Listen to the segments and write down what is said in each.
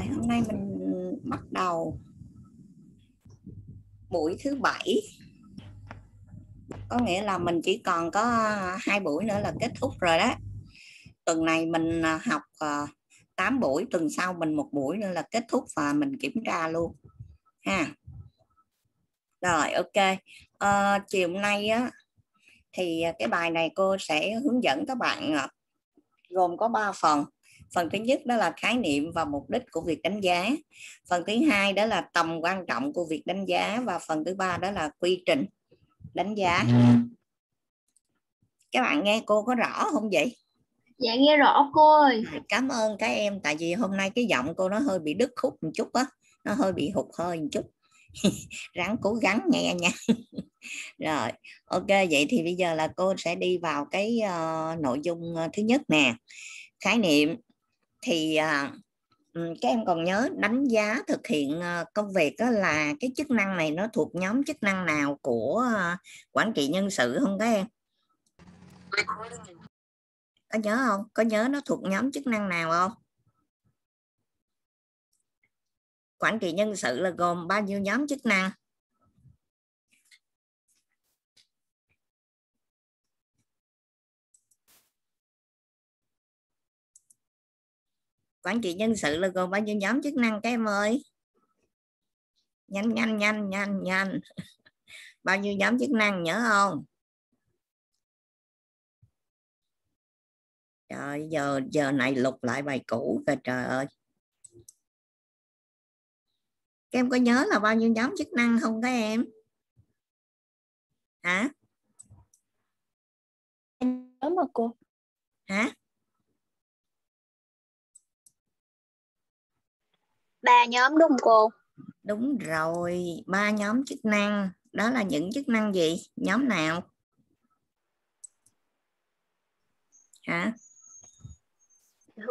Rồi, hôm nay mình bắt đầu buổi thứ bảy có nghĩa là mình chỉ còn có hai buổi nữa là kết thúc rồi đó tuần này mình à, học 8 à, buổi tuần sau mình một buổi nữa là kết thúc và mình kiểm tra luôn ha rồi ok à, chiều nay á thì à, cái bài này cô sẽ hướng dẫn các bạn gồm có 3 phần phần thứ nhất đó là khái niệm và mục đích của việc đánh giá phần thứ hai đó là tầm quan trọng của việc đánh giá và phần thứ ba đó là quy trình đánh giá ừ. các bạn nghe cô có rõ không vậy dạ nghe rõ cô ơi cảm ơn các em tại vì hôm nay cái giọng cô nó hơi bị đứt khúc một chút á nó hơi bị hụt hơi một chút ráng cố gắng nghe nha rồi ok vậy thì bây giờ là cô sẽ đi vào cái uh, nội dung ờ, thứ nhất nè khái niệm thì à, các em còn nhớ đánh giá thực hiện ờ, công việc đó là cái chức năng này nó thuộc nhóm chức năng nào của ờ, quản trị nhân sự không các em có nhớ không có nhớ nó thuộc nhóm chức năng nào không quản trị nhân sự là gồm bao nhiêu nhóm chức năng quản trị nhân sự là gồm bao nhiêu nhóm chức năng các em ơi nhanh nhanh nhanh nhanh nhanh bao nhiêu nhóm chức năng nhớ không trời giờ giờ này lục lại bài cũ rồi trời ơi các em có nhớ là bao nhiêu nhóm chức năng không các em hả nhớ mà cô hả ba nhóm đúng không cô đúng rồi ba nhóm chức năng đó là những chức năng gì nhóm nào hả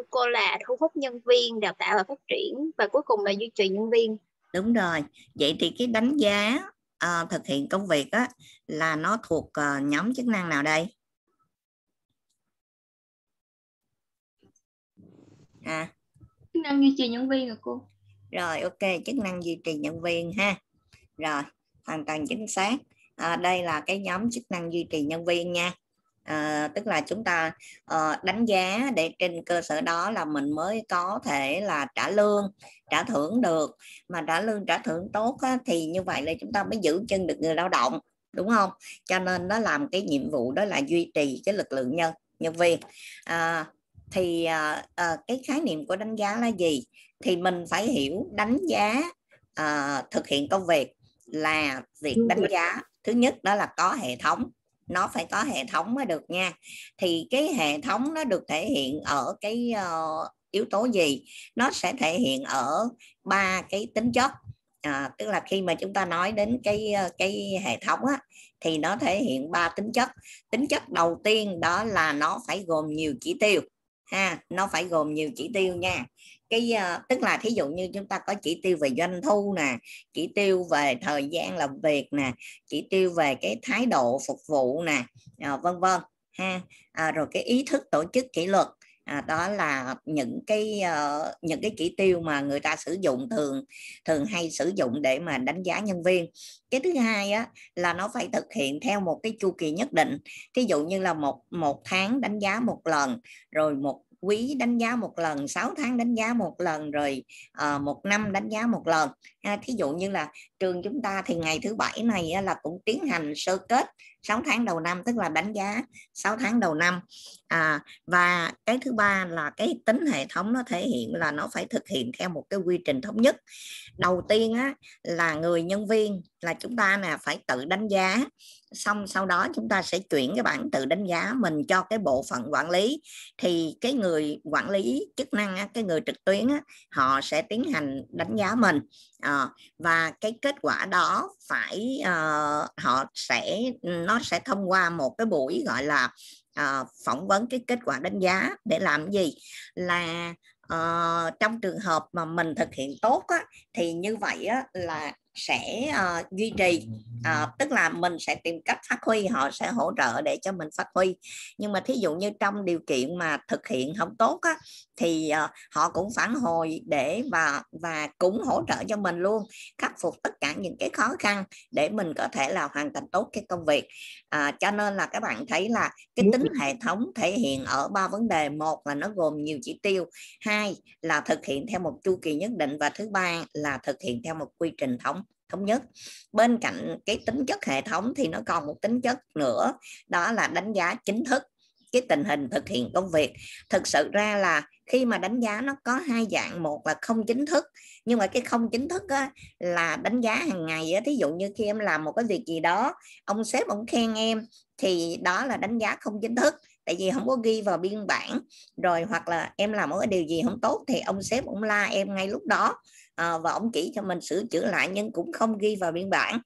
cô là thu hút nhân viên đào tạo và phát triển và cuối cùng là duy trì nhân viên đúng rồi vậy thì cái đánh giá uh, thực hiện công việc á, là nó thuộc uh, nhóm chức năng nào đây à chức năng duy trì nhân viên rồi cô rồi ok chức năng duy trì nhân viên ha rồi hoàn toàn chính xác à, đây là cái nhóm chức năng duy trì nhân viên nha à, tức là chúng ta à, đánh giá để trên cơ sở đó là mình mới có thể là trả lương trả thưởng được mà trả lương trả thưởng tốt á, thì như vậy là chúng ta mới giữ chân được người lao động đúng không cho nên nó làm cái nhiệm vụ đó là duy trì cái lực lượng nhân nhân viên à, thì à, à, cái khái niệm của đánh giá là gì thì mình phải hiểu đánh giá uh, thực hiện công việc là việc đánh giá thứ nhất đó là có hệ thống nó phải có hệ thống mới được nha thì cái hệ thống nó được thể hiện ở cái uh, yếu tố gì nó sẽ thể hiện ở ba cái tính chất à, tức là khi mà chúng ta nói đến cái cái hệ thống á, thì nó thể hiện ba tính chất tính chất đầu tiên đó là nó phải gồm nhiều chỉ tiêu ha nó phải gồm nhiều chỉ tiêu nha cái ờ, tức là thí dụ như chúng ta có chỉ tiêu về doanh thu nè chỉ tiêu về thời gian làm việc nè chỉ tiêu về cái thái độ phục vụ nè ờ, vân vân ha à, rồi cái ý thức tổ chức kỷ luật à, đó là những cái uh, những cái chỉ tiêu mà người ta sử dụng thường thường hay sử dụng để mà đánh giá nhân viên cái thứ hai á là nó phải thực hiện theo một cái chu kỳ nhất định thí dụ như là một một tháng đánh giá một lần rồi một quý đánh giá một lần 6 tháng đánh giá một lần rồi à, một năm đánh giá một lần ha, thí dụ như là trường chúng ta thì ngày thứ bảy này là cũng tiến hành sơ kết 6 tháng đầu năm tức là đánh giá 6 tháng đầu năm à, và cái thứ ba là cái tính hệ thống nó thể hiện là nó phải thực hiện theo một cái quy trình thống nhất đầu tiên á, là người nhân viên là chúng ta nè phải tự đánh giá xong sau đó chúng ta sẽ chuyển cái bảng tự đánh giá mình cho cái bộ phận quản lý thì cái người quản lý chức năng cái người trực tuyến họ sẽ tiến hành đánh giá mình ờ, và cái kết quả đó phải ờ, họ sẽ nó sẽ thông qua một cái buổi gọi là ờ, phỏng vấn cái kết quả đánh giá để làm gì là uh, trong trường hợp mà mình thực hiện tốt á, thì như vậy á, là sẽ uh, duy trì uh, tức là mình sẽ tìm cách phát huy họ sẽ hỗ trợ để cho mình phát huy nhưng mà thí dụ như trong điều kiện mà thực hiện không tốt á, thì uh, họ cũng phản hồi để và và cũng hỗ trợ cho mình luôn khắc phục tất cả những cái khó khăn để mình có thể là hoàn thành tốt cái công việc à, cho nên là các bạn thấy là cái tính hệ thống thể hiện ở ba vấn đề một là nó gồm nhiều chỉ tiêu hai là thực hiện theo một chu kỳ nhất định và thứ ba là thực hiện theo một quy trình thống thống nhất bên cạnh cái tính chất hệ thống thì nó còn một tính chất nữa đó là đánh giá chính thức cái tình hình thực hiện công việc thực sự ra là khi mà đánh giá nó có hai dạng một là không chính thức nhưng mà cái không chính thức á, là đánh giá hàng ngày á. thí dụ như khi em làm một cái việc gì đó ông sếp ông khen em thì đó là đánh giá không chính thức tại vì không có ghi vào biên bản rồi hoặc là em làm một cái điều gì không tốt thì ông sếp ông la em ngay lúc đó à, và ông chỉ cho mình sửa chữa lại nhưng cũng không ghi vào biên bản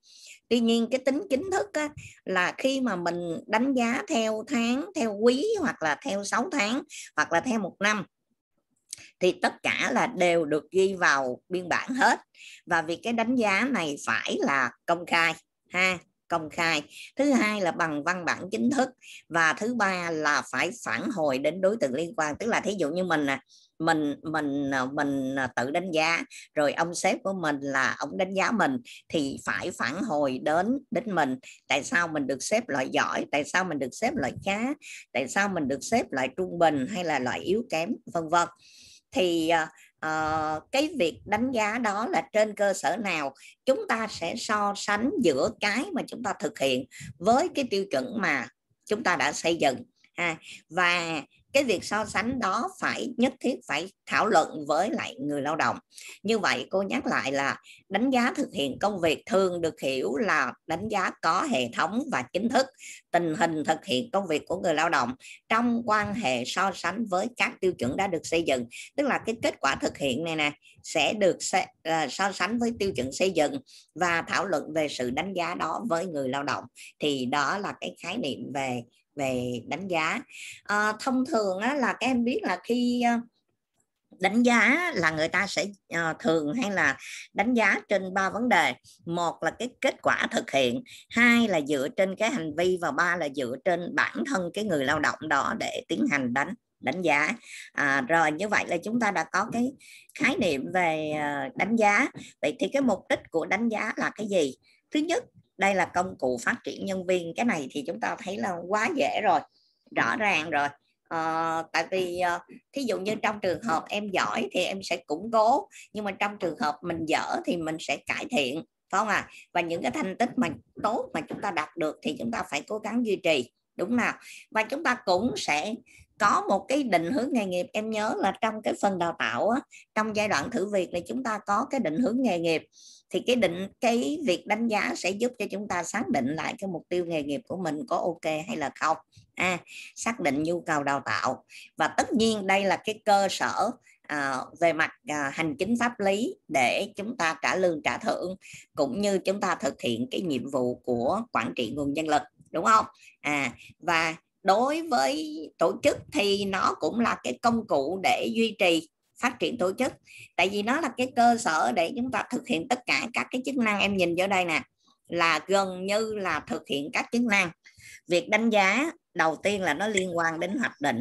tuy nhiên cái tính chính thức á, là khi mà mình đánh giá theo tháng theo quý hoặc là theo 6 tháng hoặc là theo một năm thì tất cả là đều được ghi vào biên bản hết và vì cái đánh giá này phải là công khai ha công khai thứ hai là bằng văn bản chính thức và thứ ba là phải phản hồi đến đối tượng liên quan tức là thí dụ như mình nè mình mình ờ, mình ờ, tự đánh giá rồi ông sếp của mình là ông đánh giá mình thì phải phản hồi đến đến mình tại sao mình được xếp loại giỏi tại sao mình được xếp loại khá tại sao mình được xếp loại trung bình hay là loại yếu kém vân vân thì uh, cái việc đánh giá đó là trên cơ sở nào chúng ta sẽ so sánh giữa cái mà chúng ta thực hiện với cái tiêu chuẩn mà chúng ta đã xây dựng ha và cái việc so sánh đó phải nhất thiết phải thảo luận với lại người lao động như vậy cô nhắc lại là đánh giá thực hiện công việc thường được hiểu là đánh giá có hệ thống và chính thức tình hình thực hiện công việc của người lao động trong quan hệ so sánh với các tiêu chuẩn đã được xây dựng tức là cái kết quả thực hiện này nè sẽ được à, so sánh với tiêu chuẩn xây dựng và thảo luận về sự đánh giá đó với người lao động thì đó là cái khái niệm về về đánh giá à, thông thường á, là các em biết là khi ờ, đánh giá là người ta sẽ uh, thường hay là đánh giá trên ba vấn đề một là cái kết quả thực hiện hai là dựa trên cái hành vi và ba là dựa trên bản thân cái người lao động đó để tiến hành đánh đánh giá à, rồi như vậy là chúng ta đã có cái khái niệm về uh, đánh giá vậy thì cái mục đích của đánh giá là cái gì thứ nhất đây là công cụ phát triển nhân viên cái này thì chúng ta thấy là quá dễ rồi rõ ừ. ràng rồi à, tại vì ờ, thí dụ như trong trường hợp em giỏi thì em sẽ củng cố nhưng mà trong trường hợp mình dở thì mình sẽ cải thiện phải không ạ à? và những cái thành tích mà tốt mà chúng ta đạt được thì chúng ta phải cố gắng duy trì đúng nào và chúng ta cũng sẽ có một cái định hướng nghề nghiệp em nhớ là trong cái phần đào tạo á, trong giai đoạn thử việc này chúng ta có cái định hướng nghề nghiệp thì cái định cái việc đánh giá sẽ giúp cho chúng ta xác định lại cái mục tiêu nghề nghiệp của mình có ok hay là không à, xác định nhu cầu đào tạo và tất nhiên đây là cái cơ sở à, về mặt à, hành chính pháp lý để chúng ta trả lương trả thưởng cũng như chúng ta thực hiện cái nhiệm vụ của quản trị nguồn nhân lực đúng không à và đối với tổ chức thì nó cũng là cái công cụ để duy trì phát triển tổ chức tại vì nó là cái cơ sở để chúng ta thực hiện tất cả các cái chức năng em nhìn vô đây nè là gần như là thực hiện các chức năng việc đánh giá đầu tiên là nó liên quan đến hoạch định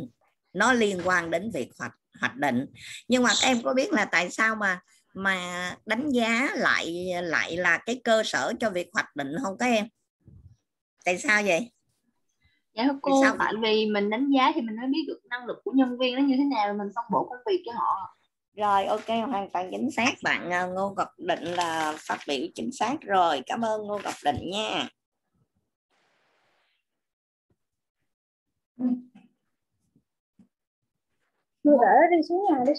nó liên quan đến việc hoạch hoạch định nhưng mà các em có biết là tại sao mà mà đánh giá lại lại là cái cơ sở cho việc hoạch định không các em tại sao vậy dạ thưa cô sao? tại vì mình đánh giá thì mình mới biết được năng lực của nhân viên nó như thế nào mình phân bổ công việc cho họ rồi ok hoàn toàn chính xác bạn à, ngô ngọc định là phát biểu chính xác rồi cảm ơn ngô ngọc định nha Mưa đỡ đi xuống nhà đi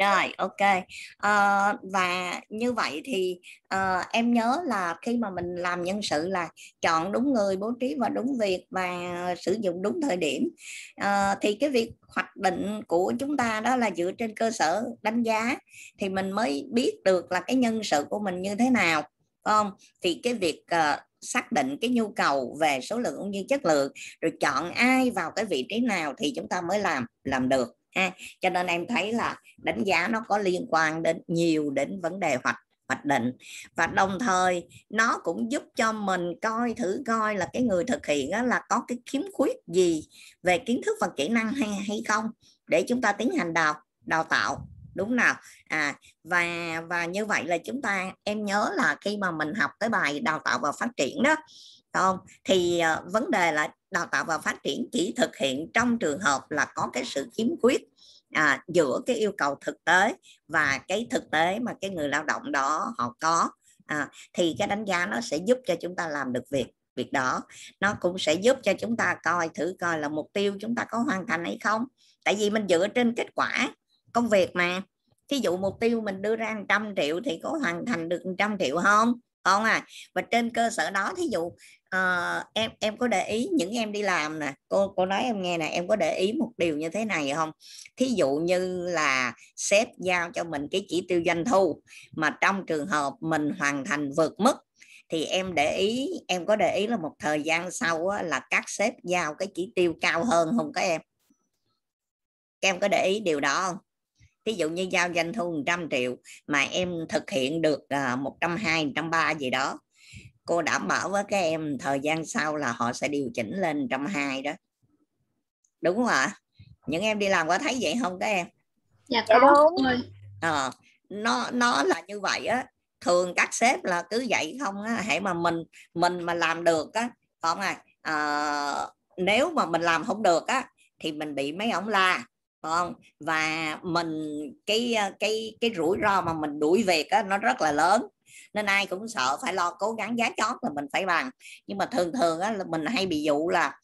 rồi ok à, và như vậy thì à, em nhớ là khi mà mình làm nhân sự là chọn đúng người bố trí và đúng việc và sử dụng đúng thời điểm à, thì cái việc hoạch định của chúng ta đó là dựa trên cơ sở đánh giá thì mình mới biết được là cái nhân sự của mình như thế nào không thì cái việc uh, xác định cái nhu cầu về số lượng cũng như chất lượng rồi chọn ai vào cái vị trí nào thì chúng ta mới làm làm được ha cho nên em thấy là đánh giá nó có liên quan đến nhiều đến vấn đề hoạch hoạch định và đồng thời nó cũng giúp cho mình coi thử coi là cái người thực hiện đó là có cái khiếm khuyết gì về kiến thức và kỹ năng hay hay không để chúng ta tiến hành đào đào tạo đúng nào à và và như vậy là chúng ta em nhớ là khi mà mình học cái bài đào tạo và phát triển đó không thì uh, vấn đề là đào tạo và phát triển chỉ thực hiện trong trường hợp là có cái sự khiếm khuyết à, giữa cái yêu cầu thực tế và cái thực tế mà cái người lao động đó họ có à, thì cái đánh giá nó sẽ giúp cho chúng ta làm được việc việc đó nó cũng sẽ giúp cho chúng ta coi thử coi là mục tiêu chúng ta có hoàn thành hay không tại vì mình dựa trên kết quả công việc mà thí dụ mục tiêu mình đưa ra 100 triệu thì có hoàn thành được 100 triệu không không à và trên cơ sở đó thí dụ à, em em có để ý những em đi làm nè cô cô nói em nghe nè em có để ý một điều như thế này không thí dụ như là sếp giao cho mình cái chỉ tiêu doanh thu mà trong trường hợp mình hoàn thành vượt mức thì em để ý em có để ý là một thời gian sau á, là các sếp giao cái chỉ tiêu cao hơn không các em em có để ý điều đó không ví dụ như giao doanh thu 100 triệu mà em thực hiện được 120 ờ, 130 gì đó cô đảm bảo với các em thời gian sau là họ sẽ điều chỉnh lên trong hai đó đúng không ạ những em đi làm có thấy vậy không các em dạ, dạ có đúng à, nó nó là như vậy á thường các sếp là cứ vậy không á hãy mà mình mình mà làm được á không à, à nếu mà mình làm không được á thì mình bị mấy ông la không và mình cái ờ, cái cái rủi ro mà mình đuổi việc á nó rất là lớn nên ai cũng sợ phải lo cố gắng giá chót là mình phải bằng nhưng mà thường thường á, là mình hay bị dụ là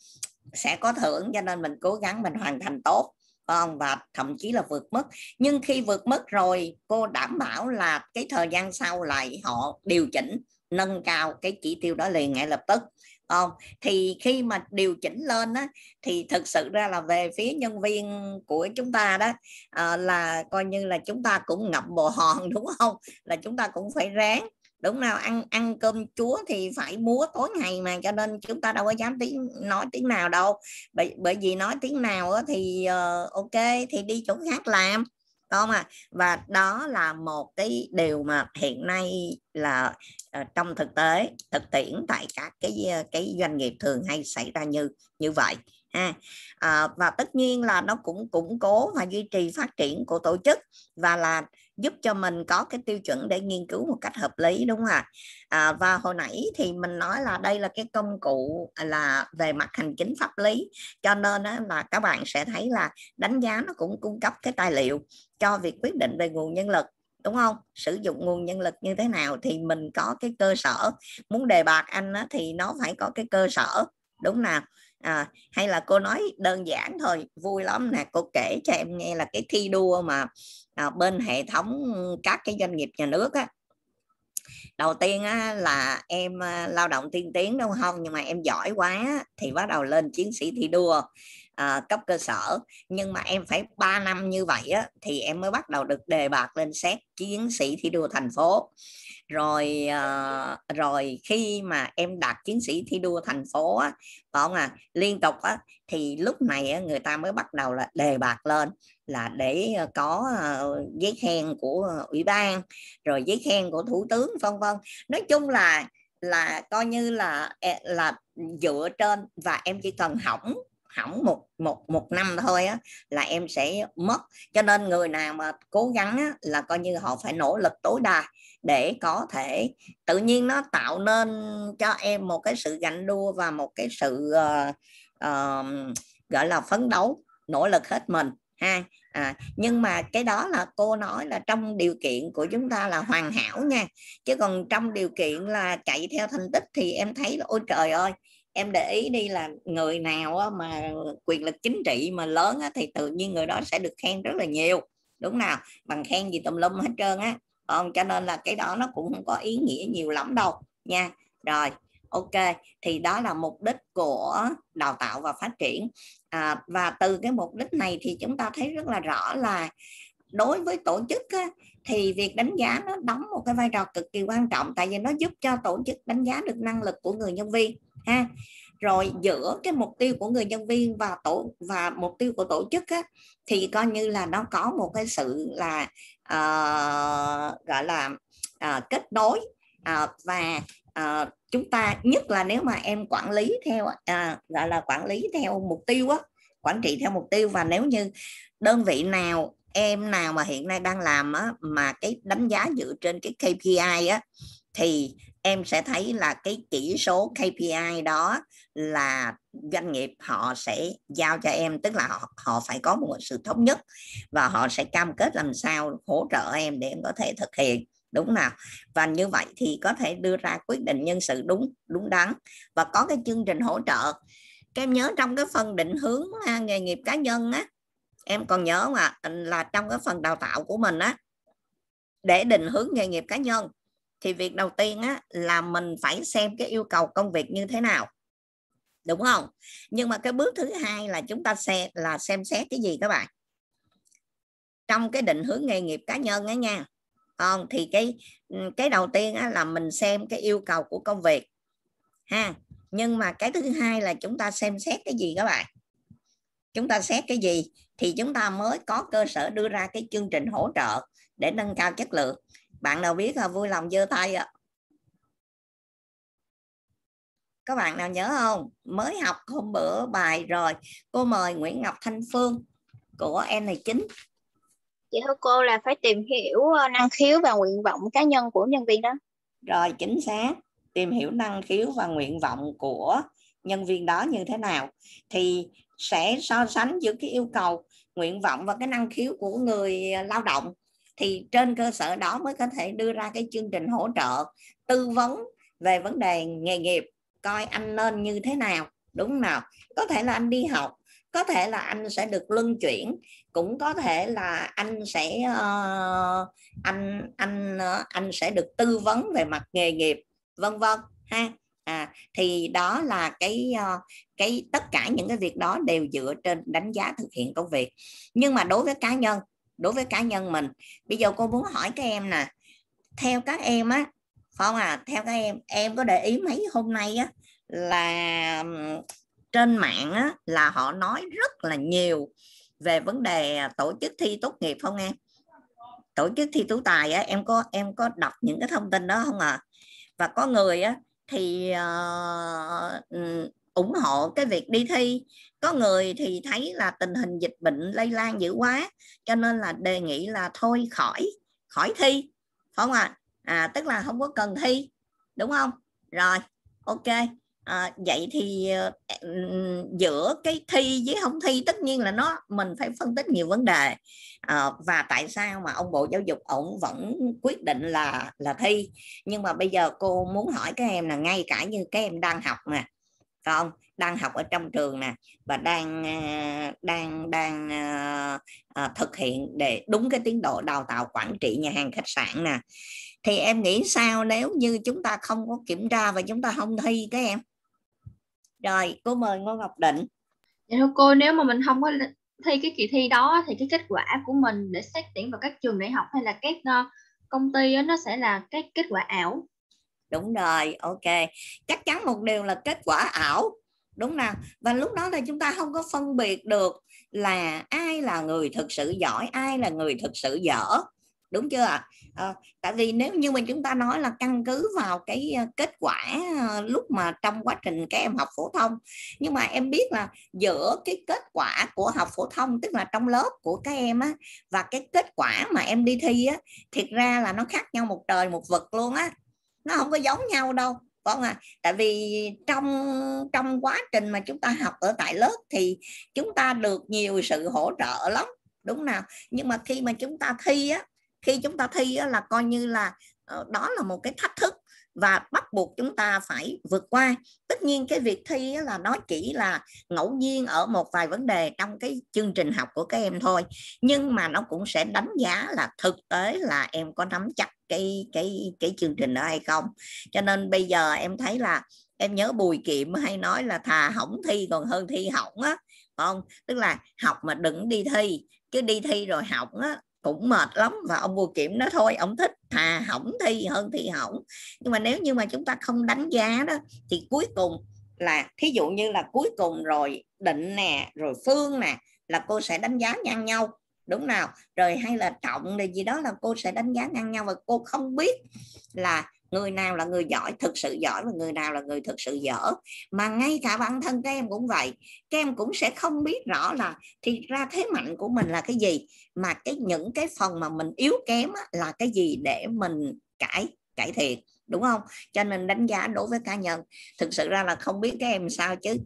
sẽ có thưởng cho nên mình cố gắng mình hoàn thành tốt không và thậm chí là vượt mức nhưng khi vượt mức rồi cô đảm bảo là cái thời gian sau lại họ điều chỉnh nâng cao cái chỉ tiêu đó liền ngay lập tức không thì khi mà điều chỉnh lên á, thì thực sự ra là về phía nhân viên của chúng ta đó à, là coi như là chúng ta cũng ngậm bồ hòn đúng không là chúng ta cũng phải ráng đúng nào ăn ăn cơm chúa thì phải múa tối ngày mà cho nên chúng ta đâu có dám tiếng nói tiếng nào đâu bởi bởi vì nói tiếng nào thì uh, ok thì đi chỗ khác làm đúng không ạ và đó là một cái điều mà hiện nay là ờ, trong thực tế thực tiễn tại các cái ờ, cái doanh nghiệp thường hay xảy ra như như vậy ha à, và tất nhiên là nó cũng củng cố và duy trì phát triển của tổ chức và là giúp cho mình có cái tiêu chuẩn để nghiên cứu một cách hợp lý đúng không ạ à, và hồi nãy thì mình nói là đây là cái công cụ là về mặt hành chính pháp lý cho nên là các bạn sẽ thấy là đánh giá nó cũng cung cấp cái tài liệu cho việc quyết định về nguồn nhân lực đúng không sử dụng nguồn nhân lực như thế nào thì mình có cái cơ sở muốn đề bạt anh á, thì nó phải có cái cơ sở đúng nào à, hay là cô nói đơn giản thôi vui lắm nè cô kể cho em nghe là cái thi đua mà à, bên hệ thống các cái doanh nghiệp nhà nước á đầu tiên á, là em à, lao động tiên tiến đúng không nhưng mà em giỏi quá thì bắt đầu lên chiến sĩ thi đua à, cấp cơ sở nhưng mà em phải 3 năm như vậy á, thì em mới bắt đầu được đề bạt lên xét chiến sĩ thi đua thành phố rồi à, rồi khi mà em đạt chiến sĩ thi đua thành phố á, còn à liên tục á, thì lúc này á, người ta mới bắt đầu là đề bạt lên là để à, có à, giấy khen của ủy ban rồi giấy khen của thủ tướng vân vân nói chung là là coi như là à, là dựa trên và em chỉ cần hỏng hỏng một một một năm thôi á, là em sẽ mất cho nên người nào mà cố gắng á, là coi như họ phải nỗ lực tối đa để có thể tự nhiên nó tạo nên cho em một cái sự gạnh đua và một cái sự uh, uh, gọi là phấn đấu nỗ lực hết mình ha à, nhưng mà cái đó là cô nói là trong điều kiện của chúng ta là hoàn hảo nha chứ còn trong điều kiện là chạy theo thành tích thì em thấy là ôi trời ơi em để ý đi là người nào mà quyền lực chính trị mà lớn thì tự nhiên người đó sẽ được khen rất là nhiều đúng nào bằng khen gì tùm lum hết trơn á không ờ, cho nên là cái đó nó cũng không có ý nghĩa nhiều lắm đâu nha rồi ok thì đó là mục đích của đào tạo và phát triển à, và từ cái mục đích này thì chúng ta thấy rất là rõ là đối với tổ chức á, thì việc đánh giá nó đóng một cái vai trò cực kỳ quan trọng tại vì nó giúp cho tổ chức đánh giá được năng lực của người nhân viên ha rồi giữa cái mục tiêu của người nhân viên và tổ và mục tiêu của tổ chức á, thì coi như là nó có một cái sự là uh, gọi là uh, kết nối uh, và uh, chúng ta nhất là nếu mà em quản lý theo uh, gọi là quản lý theo mục tiêu á quản trị theo mục tiêu và nếu như đơn vị nào em nào mà hiện nay đang làm á, mà cái đánh giá dựa trên cái KPI á thì em sẽ thấy là cái chỉ số KPI đó là doanh nghiệp họ sẽ giao cho em tức là họ, họ phải có một sự thống nhất và họ sẽ cam kết làm sao hỗ trợ em để em có thể thực hiện đúng nào và như vậy thì có thể đưa ra quyết định nhân sự đúng đúng đắn và có cái chương trình hỗ trợ em nhớ trong cái phần định hướng à, nghề nghiệp cá nhân á em còn nhớ mà là trong cái phần đào tạo của mình á để định hướng nghề nghiệp cá nhân thì việc đầu tiên á là mình phải xem cái yêu cầu công việc như thế nào đúng không nhưng mà cái bước thứ hai là chúng ta sẽ là xem xét cái gì các bạn trong cái định hướng nghề nghiệp cá nhân á nha còn thì cái cái đầu tiên á, là mình xem cái yêu cầu của công việc ha nhưng mà cái thứ hai là chúng ta xem xét cái gì các bạn chúng ta xét cái gì thì chúng ta mới có cơ sở đưa ra cái chương trình hỗ trợ để nâng cao chất lượng bạn nào biết là vui lòng giơ tay ạ các bạn nào nhớ không mới học hôm bữa bài rồi cô mời Nguyễn Ngọc Thanh Phương của em này chính chị thưa cô là phải tìm hiểu ờ, năng khiếu và nguyện vọng cá nhân của nhân viên đó rồi chính xác tìm hiểu năng khiếu và nguyện vọng của nhân viên đó như thế nào thì sẽ so sánh giữa cái yêu cầu nguyện vọng và cái năng khiếu của người lao động thì trên cơ sở đó mới có thể đưa ra cái chương trình hỗ trợ tư vấn về vấn đề nghề nghiệp coi anh nên như thế nào đúng không nào có thể là anh đi học có thể là anh sẽ được luân chuyển cũng có thể là anh sẽ uh, anh anh uh, anh sẽ được tư vấn về mặt nghề nghiệp vân vân ha à, thì đó là cái uh, cái tất cả những cái việc đó đều dựa trên đánh giá thực hiện công việc nhưng mà đối với cá nhân đối với cá nhân mình bây giờ cô muốn hỏi các em nè theo các em á không à theo các em em có để ý mấy hôm nay á là trên mạng á là họ nói rất là nhiều về vấn đề tổ chức thi tốt nghiệp không em tổ chức thi tú tài á em có em có đọc những cái thông tin đó không à và có người á thì uh, ủng hộ cái việc đi thi có người thì thấy là tình hình dịch bệnh lây lan dữ quá cho nên là đề nghị là thôi khỏi khỏi thi phải không ạ à? à, tức là không có cần thi đúng không rồi ok à, vậy thì ờ, giữa cái thi với không thi tất nhiên là nó mình phải phân tích nhiều vấn đề à, và tại sao mà ông bộ giáo dục ổng vẫn quyết định là là thi nhưng mà bây giờ cô muốn hỏi các em là ngay cả như các em đang học nè con đang học ở trong trường nè và đang à, đang đang uh, thực hiện để đúng cái tiến độ đào tạo quản trị nhà hàng khách sạn nè thì em nghĩ sao nếu như chúng ta không có kiểm tra và chúng ta không thi các em rồi cô mời ngô ngọc định dạ thưa cô nếu mà mình không có thi cái kỳ thi đó thì cái kết quả của mình để xét tuyển vào các trường đại học hay là các ờ, công ty đó, nó sẽ là cái kết quả ảo đúng rồi ok chắc chắn một điều là kết quả ảo đúng nào và lúc đó là chúng ta không có phân biệt được là ai là người thực sự giỏi ai là người thực sự dở đúng chưa à, tại vì nếu như mà chúng ta nói là căn cứ vào cái ờ, kết quả ờ, lúc mà trong quá trình các em học phổ thông nhưng mà em biết là giữa cái kết quả của học phổ thông tức là trong lớp của các em á và cái kết quả mà em đi thi á thiệt ra là nó khác nhau một trời một vực luôn á nó không có giống nhau đâu phải không à? tại vì trong trong quá trình mà chúng ta học ở tại lớp thì chúng ta được nhiều sự hỗ trợ lắm đúng nào nhưng mà khi mà chúng ta thi á khi chúng ta thi á, là coi như là ờ, đó là một cái thách thức và bắt buộc chúng ta phải vượt qua tất nhiên cái việc thi là nó chỉ là ngẫu nhiên ở một vài vấn đề trong cái chương trình học của các em thôi nhưng mà nó cũng sẽ đánh giá là thực tế là em có nắm chắc cái cái cái chương trình đó hay không cho nên bây giờ em thấy là em nhớ bùi kiệm hay nói là thà hỏng thi còn hơn thi hỏng á không tức là học mà đừng đi thi chứ đi thi rồi học á cũng mệt lắm và ông bùi kiểm nói thôi ông thích thà hỏng thi hơn thi hỏng nhưng mà nếu như mà chúng ta không đánh giá đó thì cuối cùng là thí dụ như là cuối cùng rồi định nè rồi phương nè là cô sẽ đánh giá ngang nhau đúng nào rồi hay là trọng thì gì đó là cô sẽ đánh giá ngang nhau và cô không biết là người nào là người giỏi thực sự giỏi và người nào là người thực sự dở mà ngay cả bản thân các em cũng vậy các em cũng sẽ không biết rõ là thì ra thế mạnh của mình là cái gì mà cái những cái phần mà mình yếu kém là cái gì để mình cải cải thiện đúng không cho nên đánh giá đối với cá nhân thực sự ra là không biết các em sao chứ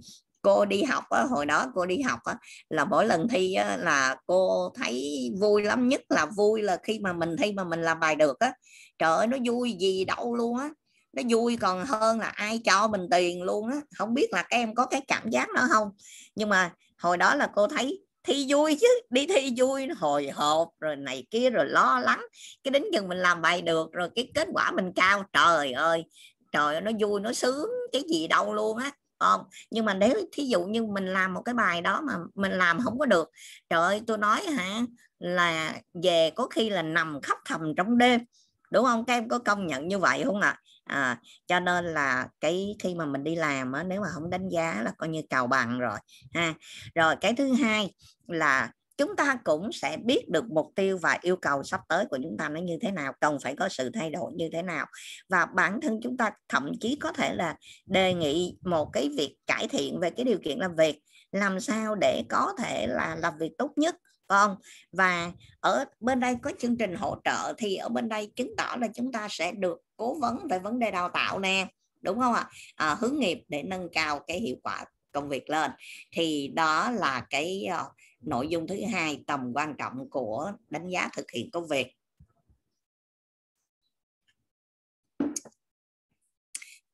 cô đi học á, hồi đó cô đi học á, là mỗi lần thi á, là cô thấy vui lắm nhất là vui là khi mà mình thi mà mình làm bài được á trời ơi nó vui gì đâu luôn á nó vui còn hơn là ai cho mình tiền luôn á không biết là các em có cái cảm giác đó không nhưng mà hồi đó là cô thấy thi vui chứ đi thi vui hồi hộp rồi này kia rồi lo lắng cái đến chừng mình làm bài được rồi cái kết quả mình cao trời ơi trời ơi, nó vui nó sướng cái gì đâu luôn á không nhưng mà nếu thí dụ như mình làm một cái bài đó mà mình làm không có được trời ơi tôi nói hả là về có khi là nằm khóc thầm trong đêm đúng không các em có công nhận như vậy không ạ à? cho nên là cái khi mà mình đi làm á, nếu mà không đánh giá là coi như cào bằng rồi ha rồi cái thứ hai là chúng ta cũng sẽ biết được mục tiêu và yêu cầu sắp tới của chúng ta nó như thế nào cần phải có sự thay đổi như thế nào và bản thân chúng ta thậm chí có thể là đề nghị một cái việc cải thiện về cái điều kiện làm việc làm sao để có thể là làm việc tốt nhất không và ở bên đây có chương trình hỗ trợ thì ở bên đây chứng tỏ là chúng ta sẽ được cố vấn về vấn đề đào tạo nè đúng không ạ à, hướng nghiệp để nâng cao cái hiệu quả công việc lên thì đó là cái uh, nội dung thứ hai tầm quan trọng của đánh giá thực hiện công việc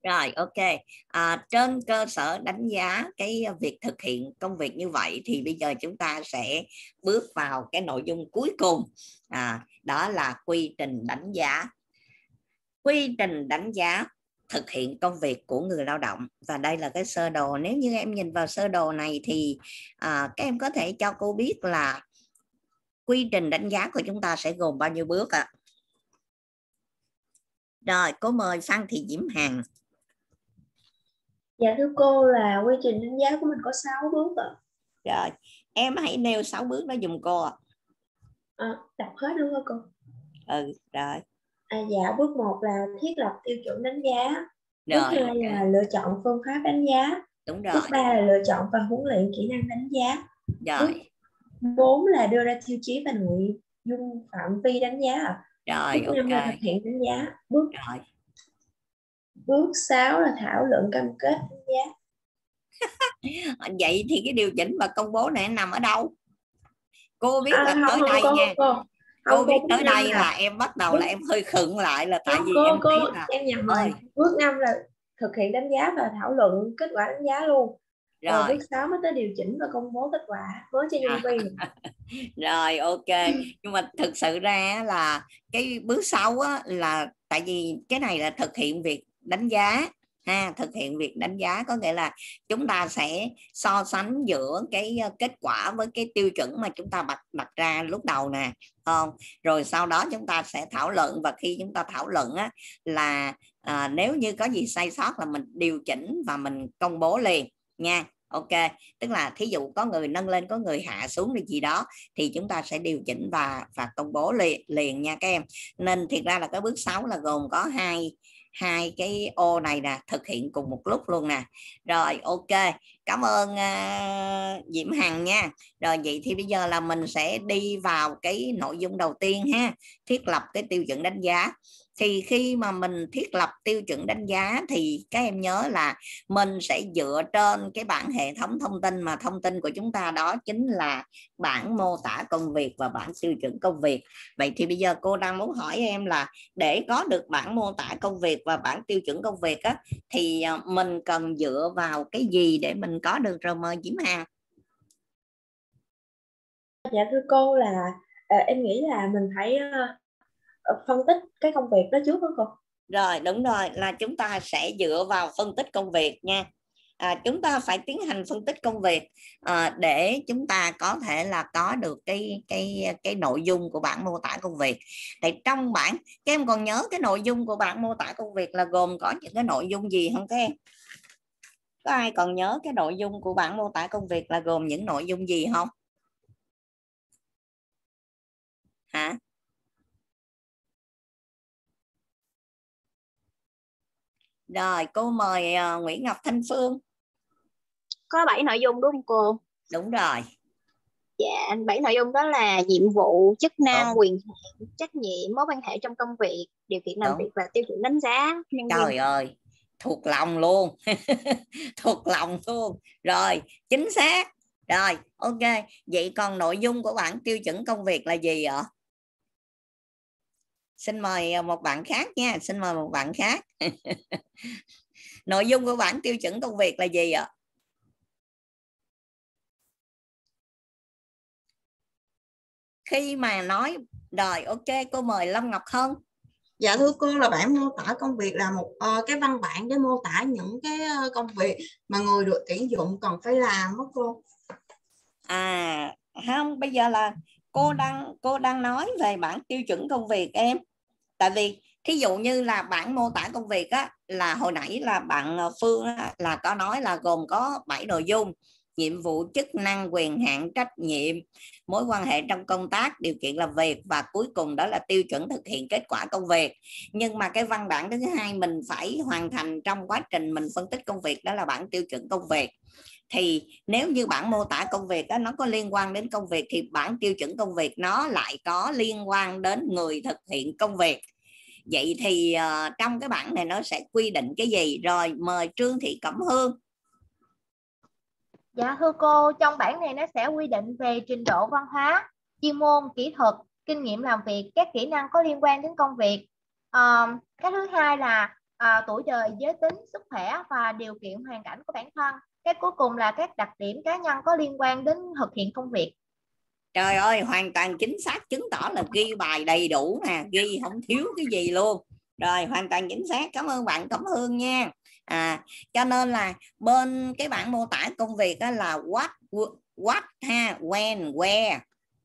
rồi ok à, trên cơ sở đánh giá cái việc thực hiện công việc như vậy thì bây giờ chúng ta sẽ bước vào cái nội dung cuối cùng à, đó là quy trình đánh giá quy trình đánh giá thực hiện công việc của người lao động và đây là cái sơ đồ nếu như em nhìn vào sơ đồ này thì à, các em có thể cho cô biết là quy trình đánh giá của chúng ta sẽ gồm bao nhiêu bước ạ à? rồi cô mời phan thị diễm hằng dạ thưa cô là quy trình đánh giá của mình có 6 bước ạ à. rồi em hãy nêu 6 bước đó dùng cô ạ à. à, đọc hết luôn hả cô ừ rồi À, dạ bước một là thiết lập tiêu chuẩn đánh giá bước rồi, hai dạ. là lựa chọn phương pháp đánh giá đúng rồi bước ba là lựa chọn và huấn luyện kỹ năng đánh giá rồi bước bốn là đưa ra tiêu chí và nội dung phạm vi đánh giá rồi bước năm là thực hiện đánh giá bước rồi bước sáu là thảo luận cam kết đánh giá vậy thì cái điều chỉnh và công bố này nằm ở đâu cô biết à, là không, ở không, đây cô, nha cô cô biết tới đây là, là em bắt đầu là em hơi khựng lại là tại vì cô, em cô, là em nhầm rồi bước năm là thực hiện đánh giá và thảo luận kết quả đánh giá luôn rồi, rồi bước 6 mới tới điều chỉnh và công bố kết quả với cho nhân à. viên rồi ok nhưng mà thực sự ra là cái bước sau á, là tại vì cái này là thực hiện việc đánh giá ha thực hiện việc đánh giá có nghĩa là chúng ta sẽ so sánh giữa cái ờ, kết quả với cái tiêu chuẩn mà chúng ta đặt đặt ra lúc đầu nè không rồi sau đó chúng ta sẽ thảo luận và khi chúng ta thảo luận á, là à, nếu như có gì sai sót là mình điều chỉnh và mình công bố liền nha ok tức là thí dụ có người nâng lên có người hạ xuống cái gì đó thì chúng ta sẽ điều chỉnh và và công bố liền, liền nha các em nên thiệt ra là cái bước 6 là gồm có hai hai cái ô này nè thực hiện cùng một lúc luôn nè rồi ok cảm ơn uh, Diễm Hằng nha rồi vậy thì bây giờ là mình sẽ đi vào cái nội dung đầu tiên ha thiết lập cái tiêu chuẩn đánh giá thì khi mà mình thiết lập tiêu chuẩn đánh giá thì các em nhớ là mình sẽ dựa trên cái bản hệ thống thông tin mà thông tin của chúng ta đó chính là bản mô tả công việc và bản tiêu chuẩn công việc vậy thì bây giờ cô đang muốn hỏi em là để có được bản mô tả công việc và bản tiêu chuẩn công việc á thì ờ, mình cần dựa vào cái gì để mình có được rm diễm hà dạ thưa cô là ờ, em nghĩ là mình phải ờ, Ờ, phân tích cái công việc đó trước đó cô rồi đúng rồi là chúng ta sẽ dựa vào phân tích công việc nha à, chúng ta phải tiến hành phân tích công việc à, để chúng ta có thể là có được cái cái cái nội dung của bản mô tả công việc thì trong bản các em còn nhớ cái nội dung của bản mô tả công việc là gồm có những cái nội dung gì không các em có ai còn nhớ cái nội dung của bản mô tả công việc là gồm những nội dung gì không hả Rồi cô mời uh, Nguyễn Ngọc Thanh Phương. Có 7 nội dung đúng không cô? Đúng rồi. Dạ, bảy nội dung đó là nhiệm vụ, chức năng, đúng. Ờ. quyền hạn, trách nhiệm, mối quan hệ trong công việc, điều kiện làm đúng. việc và tiêu chuẩn đánh giá. Liên Trời quyền. ơi, thuộc lòng luôn, thuộc lòng luôn. Rồi, chính xác. Rồi, ok. Vậy còn nội dung của bản tiêu chuẩn công việc là gì ạ? xin mời à, một bạn khác nha xin mời một bạn khác nội dung của bản tiêu chuẩn công việc là gì ạ khi mà nói rồi ok cô mời lâm ngọc hơn dạ thưa cô là bản mô tả công việc là một uh, cái văn bản để mô tả những cái ờ, công việc mà người được tuyển dụng cần phải làm đó cô à không bây giờ là cô đang cô đang nói về bản tiêu chuẩn công việc em tại vì thí dụ như là bản mô tả công việc á là hồi nãy là bạn ờ, phương á, là có nói là gồm có 7 nội dung nhiệm vụ chức năng quyền hạn trách nhiệm mối quan hệ trong công tác điều kiện làm việc và cuối cùng đó là tiêu chuẩn thực hiện kết quả công việc nhưng mà cái văn bản thứ hai mình phải hoàn thành trong quá trình mình phân tích công việc đó là bản tiêu chuẩn công việc thì nếu như bản mô tả công việc đó nó có liên quan đến công việc thì bản tiêu chuẩn công việc nó lại có liên quan đến người thực hiện công việc vậy thì uh, trong cái bản này nó sẽ quy định cái gì rồi mời trương thị cẩm hương dạ thưa cô trong bản này nó sẽ quy định về trình độ văn hóa chuyên môn kỹ thuật kinh nghiệm làm việc các kỹ năng có liên quan đến công việc à, cái thứ hai là à, tuổi đời giới tính sức khỏe và điều kiện hoàn cảnh của bản thân cái cuối cùng là các đặc điểm cá nhân có liên quan đến thực hiện công việc trời ơi hoàn toàn chính xác chứng tỏ là ghi bài đầy đủ nè ghi không thiếu cái gì luôn rồi hoàn toàn chính xác cảm ơn bạn cẩm hương nha à cho nên là bên cái bạn mô tả công việc đó là what what ha when where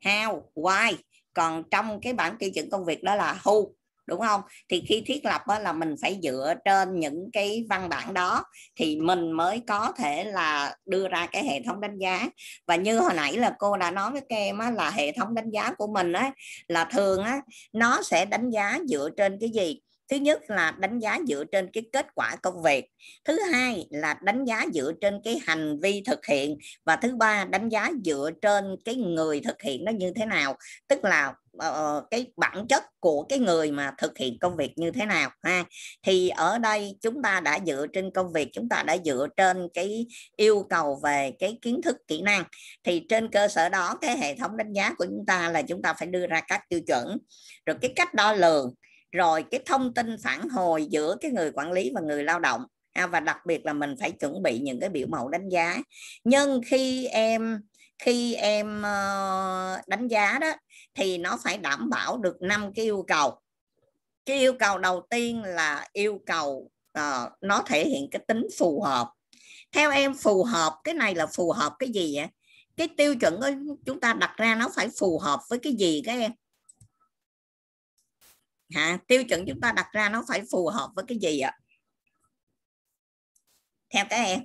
how why còn trong cái bản tiêu chuẩn công việc đó là who đúng không thì khi thiết lập á, là mình phải dựa trên những cái văn bản đó thì mình mới có thể là đưa ra cái hệ thống đánh giá và như hồi nãy là cô đã nói với các em á, là hệ thống đánh giá của mình á, là thường á, nó sẽ đánh giá dựa trên cái gì thứ nhất là đánh giá dựa trên cái kết quả công việc thứ hai là đánh giá dựa trên cái hành vi thực hiện và thứ ba đánh giá dựa trên cái người thực hiện nó như thế nào tức là Ờ, ờ, cái bản chất của cái người mà thực hiện công việc như thế nào ha thì ở đây chúng ta đã dựa trên công việc chúng ta đã dựa trên cái yêu cầu về cái kiến thức kỹ năng thì trên cơ sở đó cái hệ thống đánh giá của chúng ta là chúng ta phải đưa ra các tiêu chuẩn rồi cái cách đo lường rồi cái thông tin phản hồi giữa cái người quản lý và người lao động à, và đặc biệt là mình phải chuẩn bị những cái biểu mẫu đánh giá nhưng khi em khi em ờ, đánh giá đó thì nó phải đảm bảo được năm cái yêu cầu cái yêu cầu đầu tiên là yêu cầu uh, nó thể hiện cái tính phù hợp theo em phù hợp cái này là phù hợp cái gì vậy cái tiêu chuẩn của chúng ta đặt ra nó phải phù hợp với cái gì các em hả tiêu chuẩn chúng ta đặt ra nó phải phù hợp với cái gì ạ theo các em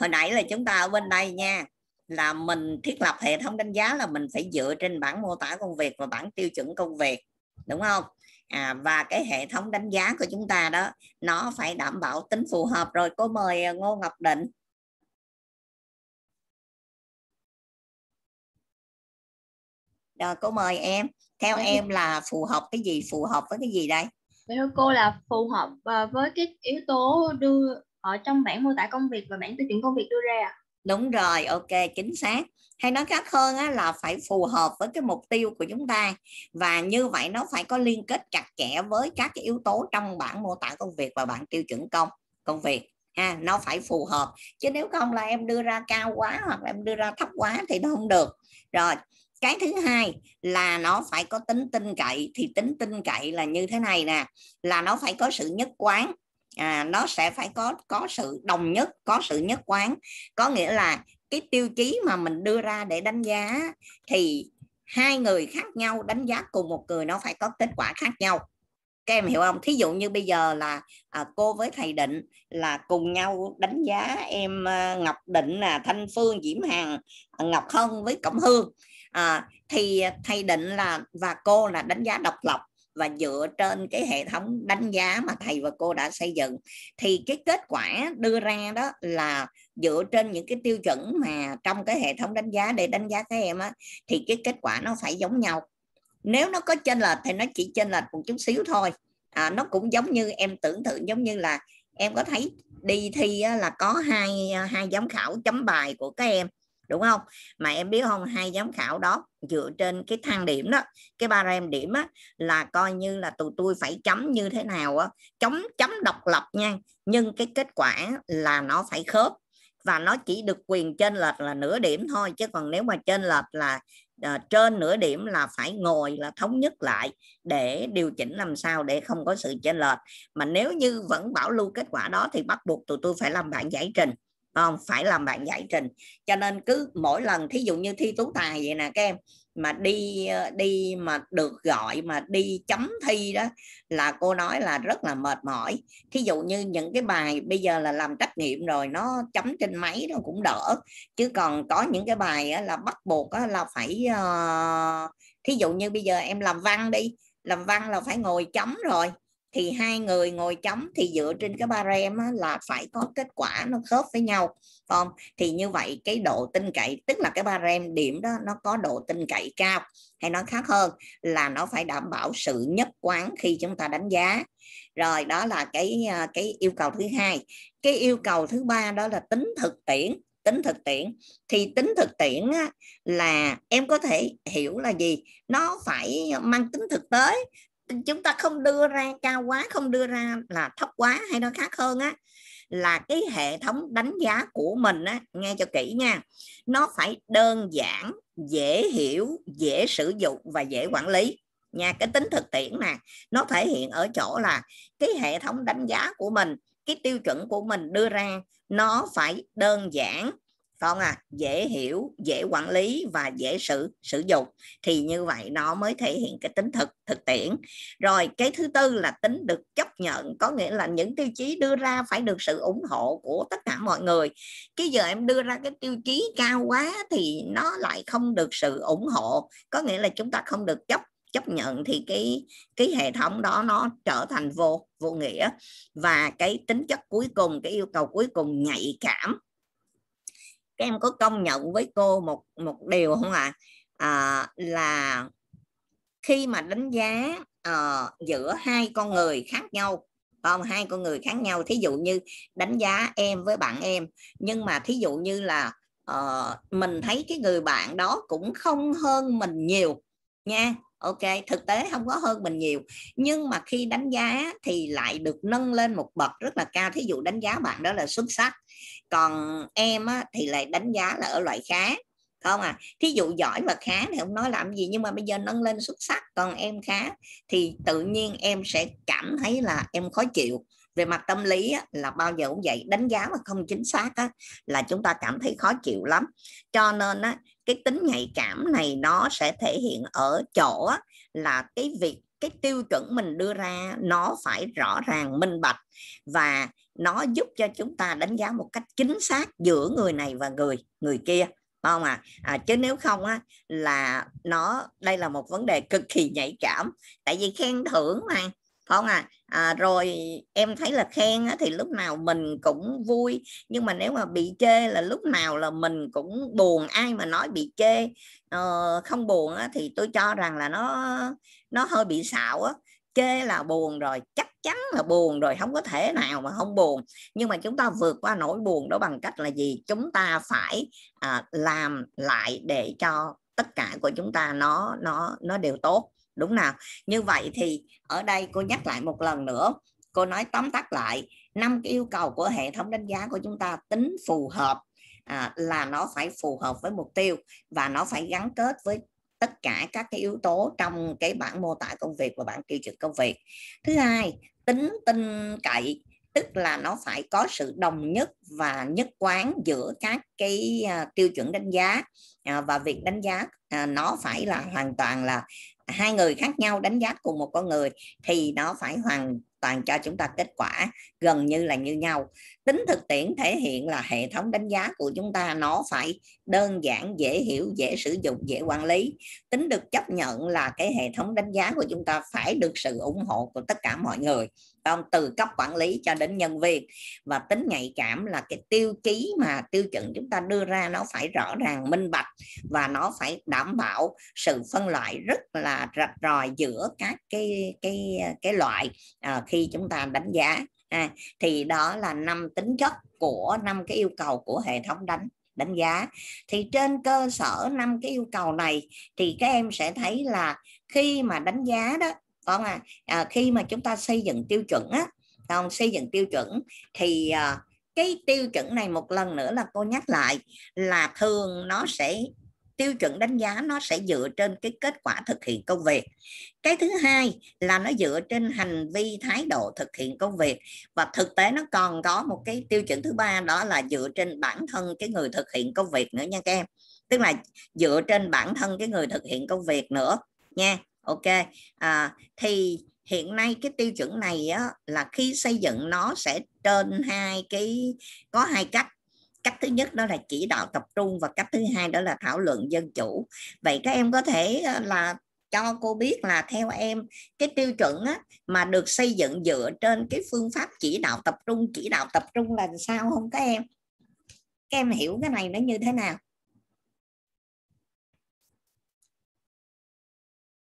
hồi nãy là chúng ta ở bên đây nha là mình thiết lập hệ thống đánh giá là mình phải dựa trên bản mô tả công việc và bản tiêu chuẩn công việc đúng không à, và cái hệ thống đánh giá của chúng ta đó nó phải đảm bảo tính phù hợp rồi cô mời à, ngô ngọc định rồi cô mời em theo dạ. em là phù hợp cái gì phù hợp với cái gì đây theo cô là phù hợp à, với cái yếu tố đưa ở ờ, trong bản mô tả công việc và bản tiêu chuẩn công việc đưa ra đúng rồi ok chính xác hay nói khác hơn á, là phải phù hợp với cái mục tiêu của chúng ta và như vậy nó phải có liên kết chặt chẽ với các cái yếu tố trong bản mô tả công việc và bản tiêu chuẩn công công việc ha nó phải phù hợp chứ nếu không là em đưa ra cao quá hoặc là em đưa ra thấp quá thì nó không được rồi cái thứ hai là nó phải có tính tin cậy thì tính tin cậy là như thế này nè là nó phải có sự nhất quán à, nó sẽ phải có có sự đồng nhất có sự nhất quán có nghĩa là cái tiêu chí mà mình đưa ra để đánh giá thì hai người khác nhau đánh giá cùng một người nó phải có kết quả khác nhau các em hiểu không thí dụ như bây giờ là à, cô với thầy định là cùng nhau đánh giá em à, ngọc định là thanh phương diễm hằng à, ngọc hân với cẩm hương à, thì thầy định là và cô là đánh giá độc lập và dựa trên cái hệ thống đánh giá mà thầy và cô đã xây dựng thì cái kết quả đưa ra đó là dựa trên những cái tiêu chuẩn mà trong cái hệ thống đánh giá để đánh giá các em á thì cái kết quả nó phải giống nhau nếu nó có chênh lệch thì nó chỉ chênh lệch một chút xíu thôi à, nó cũng giống như em tưởng tượng giống như là em có thấy đi thi là có hai hai giám khảo chấm bài của các em đúng không mà em biết không hai giám khảo đó dựa trên cái thang điểm đó cái ba em điểm á là coi như là tụi tôi phải chấm như thế nào á chấm chấm độc lập nha nhưng cái kết quả là nó phải khớp và nó chỉ được quyền trên lệch là nửa điểm thôi chứ còn nếu mà trên lệch là uh, trên nửa điểm là phải ngồi là thống nhất lại để điều chỉnh làm sao để không có sự trên lệch mà nếu như vẫn bảo lưu kết quả đó thì bắt buộc tụi tôi phải làm bản giải trình không phải làm bạn giải trình cho nên cứ mỗi lần thí dụ như thi tú tài vậy nè các em mà đi đi mà được gọi mà đi chấm thi đó là cô nói là rất là mệt mỏi thí dụ như những cái bài bây giờ là làm trách nhiệm rồi nó chấm trên máy nó cũng đỡ chứ còn có những cái bài là bắt buộc là phải ờ, thí dụ như bây giờ em làm văn đi làm văn là phải ngồi chấm rồi thì hai người ngồi chấm thì dựa trên cái ba rem là phải có kết quả nó khớp với nhau không thì như vậy cái độ tin cậy tức là cái ba rem điểm đó nó có độ tin cậy cao hay nói khác hơn là nó phải đảm bảo sự nhất quán khi chúng ta đánh giá rồi đó là cái à, cái yêu cầu thứ hai cái yêu cầu thứ ba đó là tính thực tiễn tính thực tiễn thì tính thực tiễn á, là em có thể hiểu là gì nó phải mang tính thực tế chúng ta không đưa ra cao quá không đưa ra là thấp quá hay nó khác hơn á là cái hệ thống đánh giá của mình á nghe cho kỹ nha nó phải đơn giản dễ hiểu dễ sử dụng và dễ quản lý nha cái tính thực tiễn nè nó thể hiện ở chỗ là cái hệ thống đánh giá của mình cái tiêu chuẩn của mình đưa ra nó phải đơn giản phải không à dễ hiểu dễ quản lý và dễ sử sử dụng thì như vậy nó mới thể hiện cái tính thực thực tiễn rồi cái thứ tư là tính được chấp nhận có nghĩa là những tiêu chí đưa ra phải được sự ủng hộ của tất cả mọi người cái giờ em đưa ra cái tiêu chí cao quá thì nó lại không được sự ủng hộ có nghĩa là chúng ta không được chấp chấp nhận thì cái cái hệ thống đó nó trở thành vô vô nghĩa và cái tính chất cuối cùng cái yêu cầu cuối cùng nhạy cảm các em có công nhận với cô một một điều không ạ à? à, là khi mà đánh giá uh, giữa hai con người khác nhau không hai con người khác nhau thí dụ như đánh giá em với bạn em nhưng mà thí dụ như là uh, mình thấy cái người bạn đó cũng không hơn mình nhiều nha ok thực tế không có hơn mình nhiều nhưng mà khi đánh giá thì lại được nâng lên một bậc rất là cao thí dụ đánh giá bạn đó là xuất sắc còn em á, thì lại đánh giá là ở loại khá không à thí dụ giỏi và khá thì không nói làm gì nhưng mà bây giờ nâng lên xuất sắc còn em khá thì tự nhiên em sẽ cảm thấy là em khó chịu về mặt tâm lý á, là bao giờ cũng vậy đánh giá mà không chính xác á, là chúng ta cảm thấy khó chịu lắm cho nên á, cái tính nhạy cảm này nó sẽ thể hiện ở chỗ là cái việc cái tiêu chuẩn mình đưa ra nó phải rõ ràng minh bạch và nó giúp cho chúng ta đánh giá một cách chính xác giữa người này và người người kia Đúng không à? à chứ nếu không á là nó đây là một vấn đề cực kỳ nhạy cảm tại vì khen thưởng mà không à? à rồi em thấy là khen á, thì lúc nào mình cũng vui nhưng mà nếu mà bị chê là lúc nào là mình cũng buồn ai mà nói bị chê uh, không buồn á, thì tôi cho rằng là nó nó hơi bị xạo á chê là buồn rồi chắc chắn là buồn rồi không có thể nào mà không buồn nhưng mà chúng ta vượt qua nỗi buồn đó bằng cách là gì chúng ta phải à, làm lại để cho tất cả của chúng ta nó nó nó đều tốt đúng nào như vậy thì ở đây cô nhắc lại một lần nữa cô nói tóm tắt lại năm cái yêu cầu của hệ thống đánh giá của chúng ta tính phù hợp à, là nó phải phù hợp với mục tiêu và nó phải gắn kết với tất cả các cái yếu tố trong cái bản mô tả công việc và bản tiêu chuẩn công việc thứ hai tính tin cậy tức là nó phải có sự đồng nhất và nhất quán giữa các cái à, tiêu chuẩn đánh giá à, và việc đánh giá à, nó phải là hoàn toàn là hai người khác nhau đánh giá cùng một con người thì nó phải hoàn toàn cho chúng ta kết quả gần như là như nhau tính thực tiễn thể hiện là hệ thống đánh giá của chúng ta nó phải đơn giản dễ hiểu dễ sử dụng dễ quản lý tính được chấp nhận là cái hệ thống đánh giá của chúng ta phải được sự ủng hộ của tất cả mọi người từ cấp quản lý cho đến nhân viên và tính nhạy cảm là cái tiêu chí mà tiêu chuẩn chúng ta đưa ra nó phải rõ ràng minh bạch và nó phải đảm bảo sự phân loại rất là rạch ròi giữa các cái cái cái loại à, khi chúng ta đánh giá à, thì đó là năm tính chất của năm cái yêu cầu của hệ thống đánh đánh giá thì trên cơ sở năm cái yêu cầu này thì các em sẽ thấy là khi mà đánh giá đó con à, à khi mà chúng ta xây dựng tiêu chuẩn á không xây dựng tiêu chuẩn thì à, cái tiêu chuẩn này một lần nữa là cô nhắc lại là thường nó sẽ tiêu chuẩn đánh giá nó sẽ dựa trên cái kết quả thực hiện công việc cái thứ hai là nó dựa trên hành vi thái độ thực hiện công việc và thực tế nó còn có một cái tiêu chuẩn thứ ba đó là dựa trên bản thân cái người thực hiện công việc nữa nha các em tức là dựa trên bản thân cái người thực hiện công việc nữa nha ok à, thì hiện nay cái tiêu chuẩn này á, là khi xây dựng nó sẽ trên hai cái có hai cách cách thứ nhất đó là chỉ đạo tập trung và cách thứ hai đó là thảo luận dân chủ vậy các em có thể ờ, là cho cô biết là theo em cái tiêu chuẩn á, mà được xây dựng dựa trên cái phương pháp chỉ đạo tập trung chỉ đạo tập trung là sao không các em các em hiểu cái này nó như thế nào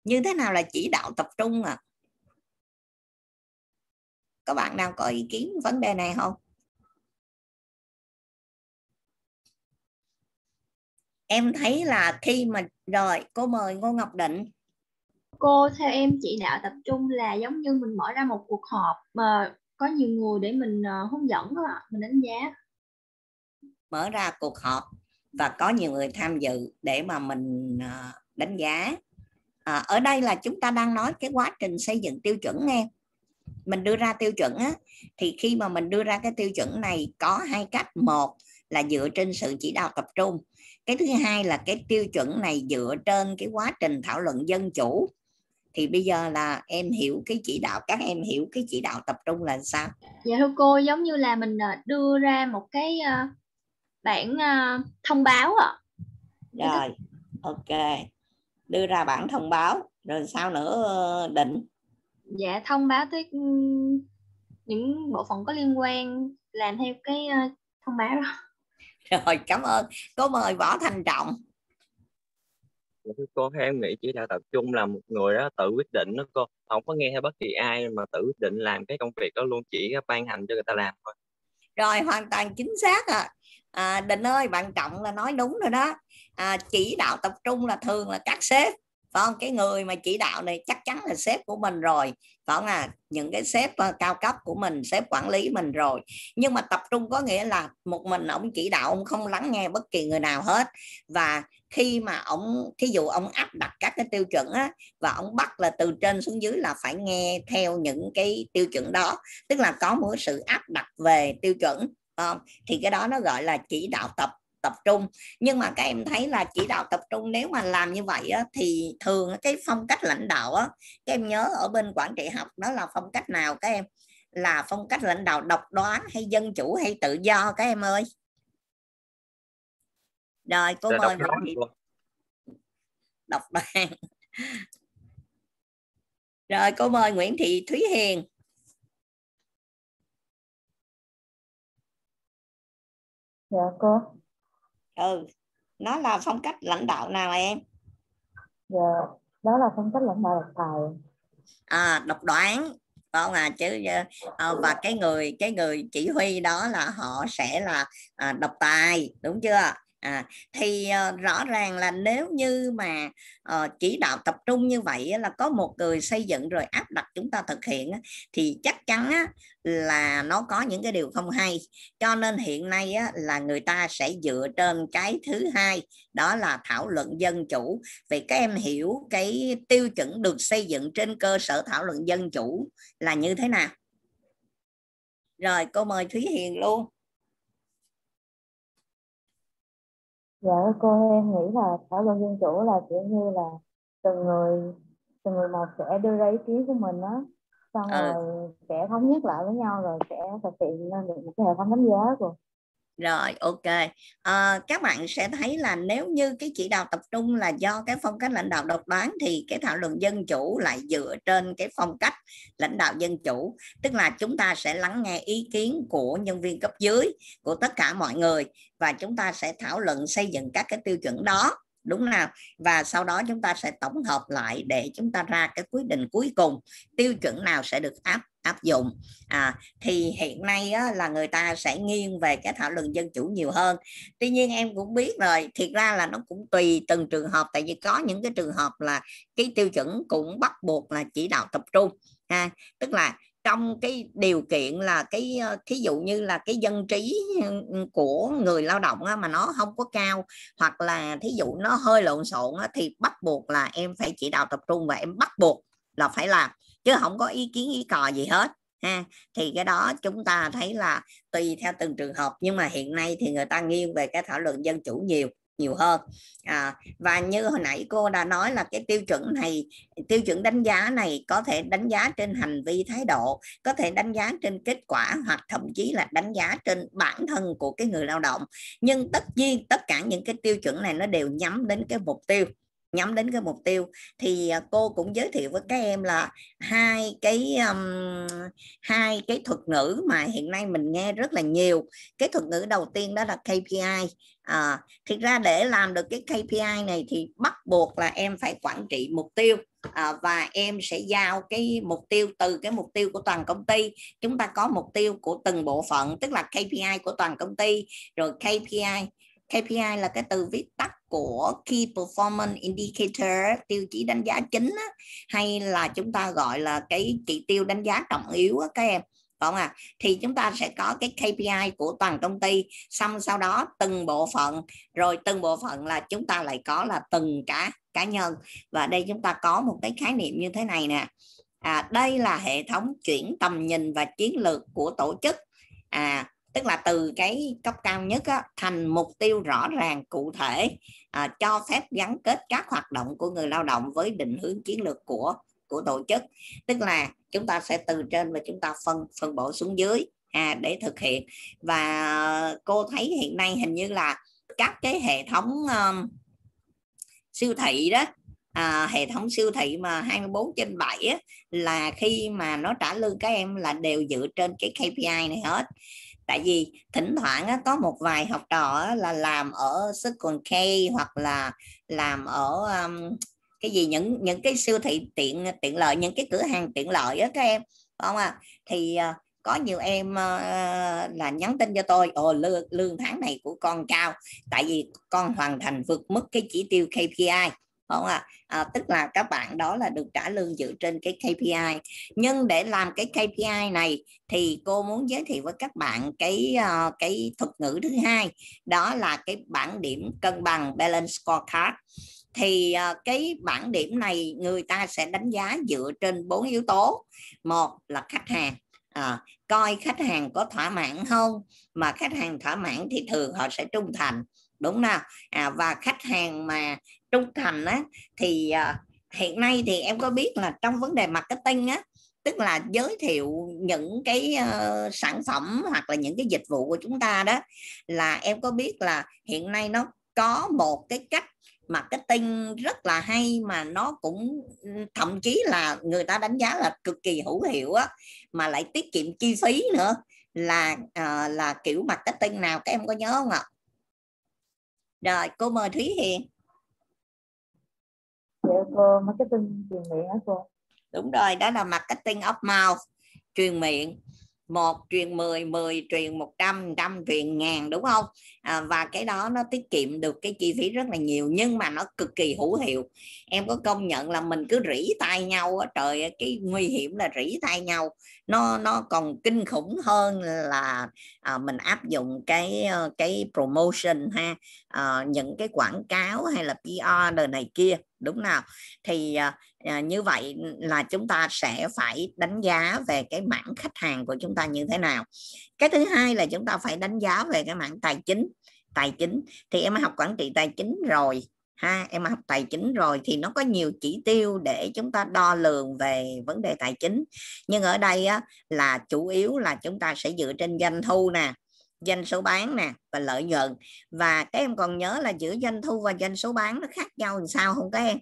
như thế nào là chỉ đạo tập trung à các bạn nào có ý kiến vấn đề này không em thấy là khi mà rồi cô mời Ngô Ngọc Định cô theo em chỉ đạo tập trung là giống như mình mở ra một cuộc họp mà có nhiều người để mình ờ, hướng dẫn đó mình đánh giá mở ra cuộc họp và có nhiều người tham dự để mà mình ờ, đánh giá à, ở đây là chúng ta đang nói cái quá trình xây dựng tiêu chuẩn nghe mình đưa ra tiêu chuẩn á, thì khi mà mình đưa ra cái tiêu chuẩn này có hai cách một là dựa trên sự chỉ đạo tập trung cái thứ hai là cái tiêu chuẩn này dựa trên cái quá trình thảo luận dân chủ thì bây giờ là em hiểu cái chỉ đạo các em hiểu cái chỉ đạo tập trung là sao dạ thưa cô giống như là mình ờ, đưa ra một cái ờ, bản ờ, thông báo ạ dạ rồi ok đưa ra bản thông báo rồi sao nữa định dạ thông báo tới những bộ phận có liên quan làm theo cái thông báo đó rồi cảm ơn cô mời võ thành trọng cô em nghĩ chỉ đạo tập trung là một người đó tự quyết định đó cô không có nghe theo bất kỳ ai mà tự quyết định làm cái công việc đó luôn chỉ ban hành cho người ta làm thôi rồi hoàn toàn chính xác à, à đình ơi bạn trọng là nói đúng rồi đó à, chỉ đạo tập trung là thường là các sếp không cái người mà chỉ đạo này chắc chắn là sếp của mình rồi phải không là những cái sếp ờ, cao cấp của mình sếp quản lý mình rồi nhưng mà tập trung có nghĩa là một mình ông chỉ đạo ông không lắng nghe bất kỳ người nào hết và khi mà ông thí dụ ông áp đặt các cái tiêu chuẩn á, và ông bắt là từ trên xuống dưới là phải nghe theo những cái tiêu chuẩn đó tức là có một sự áp đặt về tiêu chuẩn không? thì cái đó nó gọi là chỉ đạo tập tập trung nhưng mà các em thấy là chỉ đạo tập trung nếu mà làm như vậy á, thì thường cái phong cách lãnh đạo á, các em nhớ ở bên quản trị học đó là phong cách nào các em là phong cách lãnh đạo độc đoán hay dân chủ hay tự do các em ơi rồi cô mời đọc đoán độc đoán rồi cô mời Nguyễn Thị Thúy Hiền dạ cô ừ nó là phong cách lãnh đạo nào em dạ đó là phong cách lãnh đạo độc tài à, độc đoán phải không à chứ ờ, ờ, và cái người cái người chỉ huy đó là họ sẽ là à, độc tài đúng chưa à, thì uh, rõ ràng là nếu như mà uh, chỉ đạo tập trung như vậy là có một người xây dựng rồi áp đặt chúng ta thực hiện thì chắc chắn á, là nó có những cái điều không hay cho nên hiện nay á, là người ta sẽ dựa trên cái thứ hai đó là thảo luận dân chủ vì các em hiểu cái tiêu chuẩn được xây dựng trên cơ sở thảo luận dân chủ là như thế nào rồi cô mời thúy hiền luôn dạ cô em nghĩ là thảo luận dân chủ là kiểu như là từng người từng người một sẽ đưa ra ý kiến của mình đó xong à. rồi sẽ thống nhất lại với nhau rồi sẽ thực hiện nên được một cái hệ thống đánh giá rồi rồi ok à, các bạn sẽ thấy là nếu như cái chỉ đạo tập trung là do cái phong cách lãnh đạo độc đoán thì cái thảo luận dân chủ lại dựa trên cái phong cách lãnh đạo dân chủ tức là chúng ta sẽ lắng nghe ý kiến của nhân viên cấp dưới của tất cả mọi người và chúng ta sẽ thảo luận xây dựng các cái tiêu chuẩn đó đúng nào và sau đó chúng ta sẽ tổng hợp lại để chúng ta ra cái quyết định cuối cùng tiêu chuẩn nào sẽ được áp áp dụng à, thì hiện nay á, là người ta sẽ nghiêng về cái thảo luận dân chủ nhiều hơn tuy nhiên em cũng biết rồi thiệt ra là nó cũng tùy từng trường hợp tại vì có những cái trường hợp là cái tiêu chuẩn cũng bắt buộc là chỉ đạo tập trung ha tức là trong cái điều kiện là cái thí dụ như là cái dân trí của người lao động mà nó không có cao hoặc là thí dụ nó hơi lộn xộn thì bắt buộc là em phải chỉ đạo tập trung và em bắt buộc là phải làm chứ không có ý kiến ý cò gì hết ha thì cái đó chúng ta thấy là tùy theo từng trường hợp nhưng mà hiện nay thì người ta nghiêng về cái thảo luận dân chủ nhiều nhiều hơn à, và như hồi nãy cô đã nói là cái tiêu chuẩn này tiêu chuẩn đánh giá này có thể đánh giá trên hành vi thái độ có thể đánh giá trên kết quả hoặc thậm chí là đánh giá trên bản thân của cái người lao động nhưng tất nhiên tất cả những cái tiêu chuẩn này nó đều nhắm đến cái mục tiêu nhắm đến cái mục tiêu thì à, cô cũng giới thiệu với các em là hai cái um, hai cái thuật ngữ mà hiện nay mình nghe rất là nhiều cái thuật ngữ đầu tiên đó là KPI à, thực ra để làm được cái KPI này thì bắt buộc là em phải quản trị mục tiêu à, và em sẽ giao cái mục tiêu từ cái mục tiêu của toàn công ty chúng ta có mục tiêu của từng bộ phận tức là KPI của toàn công ty rồi KPI KPI là cái từ viết tắt của Key Performance Indicator tiêu chí đánh giá chính á, hay là chúng ta gọi là cái chỉ tiêu đánh giá trọng yếu á, các em không à thì chúng ta sẽ có cái KPI của toàn công ty xong sau đó từng bộ phận rồi từng bộ phận là chúng ta lại có là từng cả cá nhân và đây chúng ta có một cái khái niệm như thế này nè à, đây là hệ thống chuyển tầm nhìn và chiến lược của tổ chức à tức là từ cái cấp cao nhất á, thành mục tiêu rõ ràng cụ thể à, cho phép gắn kết các hoạt động của người lao động với định hướng chiến lược của của tổ chức tức là chúng ta sẽ từ trên và chúng ta phân phân bổ xuống dưới à, để thực hiện và cô thấy hiện nay hình như là các cái hệ thống um, siêu thị đó à, hệ thống siêu thị mà 24 trên 7 á, là khi mà nó trả lương các em là đều dựa trên cái KPI này hết tại vì thỉnh thoảng á, có một vài học trò á, là làm ở quần K hoặc là làm ở um, cái gì những những cái siêu thị tiện tiện lợi những cái cửa hàng tiện lợi á các em không ạ à? thì uh, có nhiều em uh, là nhắn tin cho tôi ồ lương, lương tháng này của con cao tại vì con hoàn thành vượt mức cái chỉ tiêu KPI phải không ạ à? à, tức là các bạn đó là được trả lương dựa trên cái KPI nhưng để làm cái KPI này thì cô muốn giới thiệu với các bạn cái uh, cái thuật ngữ thứ hai đó là cái bảng điểm cân bằng balance scorecard thì uh, cái bảng điểm này người ta sẽ đánh giá dựa trên bốn yếu tố một là khách hàng à, coi khách hàng có thỏa mãn không mà khách hàng thỏa mãn thì thường họ sẽ trung thành đúng nào à, và khách hàng mà trung thành á thì à, hiện nay thì em có biết là trong vấn đề marketing á tức là giới thiệu những cái uh, sản phẩm hoặc là những cái dịch vụ của chúng ta đó là em có biết là hiện nay nó có một cái cách marketing rất là hay mà nó cũng thậm chí là người ta đánh giá là cực kỳ hữu hiệu á mà lại tiết kiệm chi phí nữa là uh, là kiểu marketing nào các em có nhớ không ạ? Rồi cô mời Thúy Hiền. Dạ cô, marketing truyền miệng hả cô? Đúng rồi, đó là marketing of mouth, truyền miệng một truyền 10, 10 truyền 100, 100 truyền ngàn đúng không? À, và cái đó nó tiết kiệm được cái chi phí rất là nhiều nhưng mà nó cực kỳ hữu hiệu. Em có công nhận là mình cứ rỉ tay nhau trời cái nguy hiểm là rỉ tay nhau nó nó còn kinh khủng hơn là à, mình áp dụng cái ờ, cái promotion ha à, những cái quảng cáo hay là PR đời này kia đúng nào? Thì à, à, như vậy là chúng ta sẽ phải đánh giá về cái mảng khách hàng của chúng ta như thế nào cái thứ hai là chúng ta phải đánh giá về cái mảng tài chính tài chính thì em học quản trị tài chính rồi ha em học tài chính rồi thì nó có nhiều chỉ tiêu để chúng ta đo lường về vấn đề tài chính nhưng ở đây á, là chủ yếu là chúng ta sẽ dựa trên doanh thu nè doanh số bán nè và lợi nhuận và các em còn nhớ là giữa doanh thu và doanh số bán nó khác nhau làm sao không các em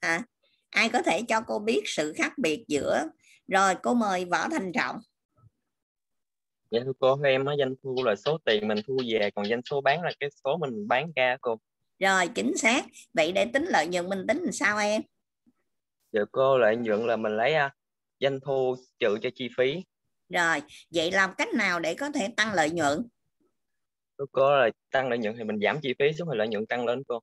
à, ai có thể cho cô biết sự khác biệt giữa rồi cô mời võ thành trọng dạ thưa cô em á doanh thu là số tiền mình thu về còn doanh số bán là cái số mình bán ra cô rồi chính xác vậy để tính lợi nhuận mình tính làm sao em dạ cô lợi nhuận là mình lấy uh, doanh thu trừ cho chi phí rồi vậy làm cách nào để có thể tăng lợi nhuận cô là tăng lợi nhuận thì mình giảm chi phí xuống thì lợi nhuận tăng lên cô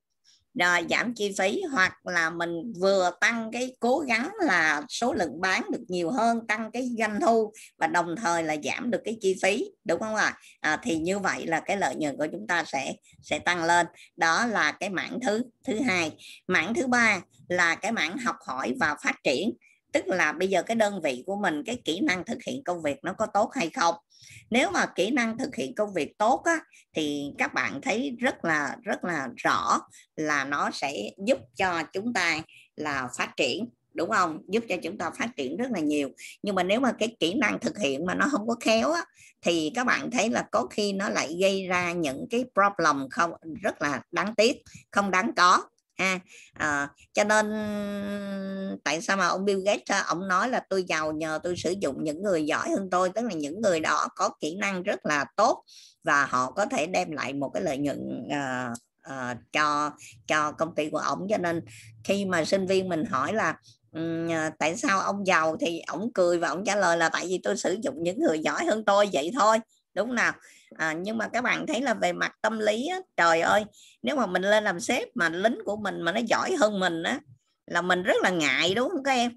rồi giảm chi phí hoặc là mình vừa tăng cái cố gắng là số lượng bán được nhiều hơn tăng cái doanh thu và đồng thời là giảm được cái chi phí đúng không ạ à, thì như vậy là cái lợi nhuận của chúng ta sẽ sẽ tăng lên đó là cái mảng thứ thứ hai mảng thứ ba là cái mảng học hỏi và phát triển tức là bây giờ cái đơn vị của mình cái kỹ năng thực hiện công việc nó có tốt hay không nếu mà kỹ năng thực hiện công việc tốt á, thì các bạn thấy rất là rất là rõ là nó sẽ giúp cho chúng ta là phát triển đúng không giúp cho chúng ta phát triển rất là nhiều nhưng mà nếu mà cái kỹ năng thực hiện mà nó không có khéo á, thì các bạn thấy là có khi nó lại gây ra những cái problem không rất là đáng tiếc không đáng có ha à cho nên tại sao mà ông Bill Gates ông nói là tôi giàu nhờ tôi sử dụng những người giỏi hơn tôi tức là những người đó có kỹ năng rất là tốt và họ có thể đem lại một cái lợi nhuận uh, uh, cho cho công ty của ông cho nên khi mà sinh viên mình hỏi là ừ, tại sao ông giàu thì ông cười và ông trả lời là tại vì tôi sử dụng những người giỏi hơn tôi vậy thôi đúng nào à, nhưng mà các bạn thấy là về mặt tâm lý á, trời ơi nếu mà mình lên làm sếp mà lính của mình mà nó giỏi hơn mình á là mình rất là ngại đúng không các em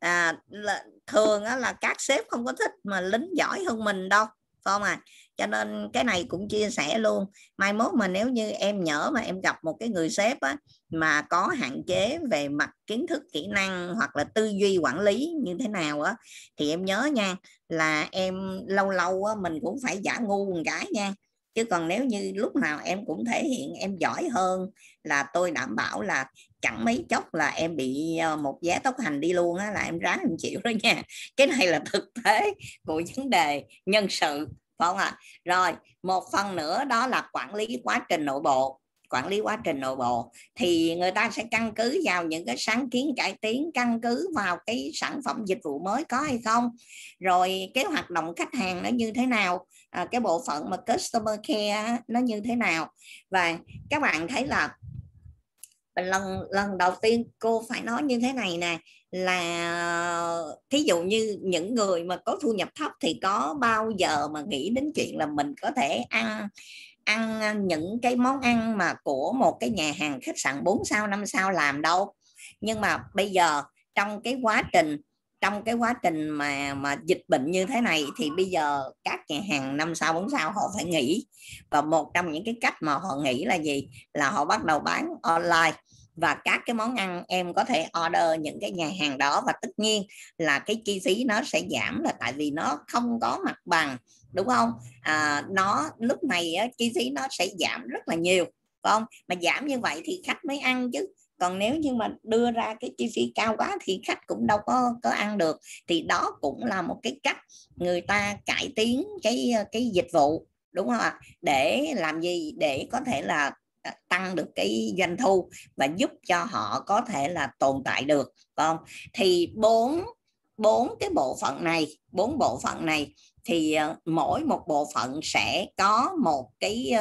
à, là, thường á, là các sếp không có thích mà lính giỏi hơn mình đâu phải không à cho nên cái này cũng chia sẻ luôn mai mốt mà nếu như em nhỡ mà em gặp một cái người sếp á mà có hạn chế về mặt kiến thức kỹ năng hoặc là tư duy quản lý như thế nào á thì em nhớ nha là em lâu lâu á, mình cũng phải giả ngu một cái nha chứ còn nếu như lúc nào em cũng thể hiện em giỏi hơn là tôi đảm bảo là chẳng mấy chốc là em bị ờ, một giá tốc hành đi luôn á là em ráng em chịu đó nha cái này là thực tế của vấn đề nhân sự phải không ạ à? rồi một phần nữa đó là quản lý quá trình nội bộ quản lý quá trình nội bộ thì người ta sẽ căn cứ vào những cái sáng kiến cải tiến căn cứ vào cái sản phẩm dịch vụ mới có hay không rồi cái hoạt động khách hàng nó như thế nào à, cái bộ phận mà customer care nó như thế nào và các bạn thấy là lần lần đầu tiên cô phải nói như thế này nè là thí dụ như những người mà có thu nhập thấp thì có bao giờ mà nghĩ đến chuyện là mình có thể ăn ăn những cái món ăn mà của một cái nhà hàng khách sạn 4 sao 5 sao làm đâu nhưng mà bây giờ trong cái quá trình trong cái quá trình mà mà dịch bệnh như thế này thì bây giờ các nhà hàng năm sao bốn sao họ phải nghỉ và một trong những cái cách mà họ nghỉ là gì là họ bắt đầu bán online và các cái món ăn em có thể order những cái nhà hàng đó và tất nhiên là cái chi phí nó sẽ giảm là tại vì nó không có mặt bằng đúng không à, nó lúc này á, chi phí nó sẽ giảm rất là nhiều phải không mà giảm như vậy thì khách mới ăn chứ còn nếu như mà đưa ra cái chi phí cao quá thì khách cũng đâu có có ăn được thì đó cũng là một cái cách người ta cải tiến cái cái dịch vụ đúng không ạ để làm gì để có thể là à, tăng được cái doanh thu và giúp cho họ có thể là tồn tại được không thì bốn bốn cái bộ phận này bốn bộ phận này thì ờ, mỗi một bộ phận sẽ có một cái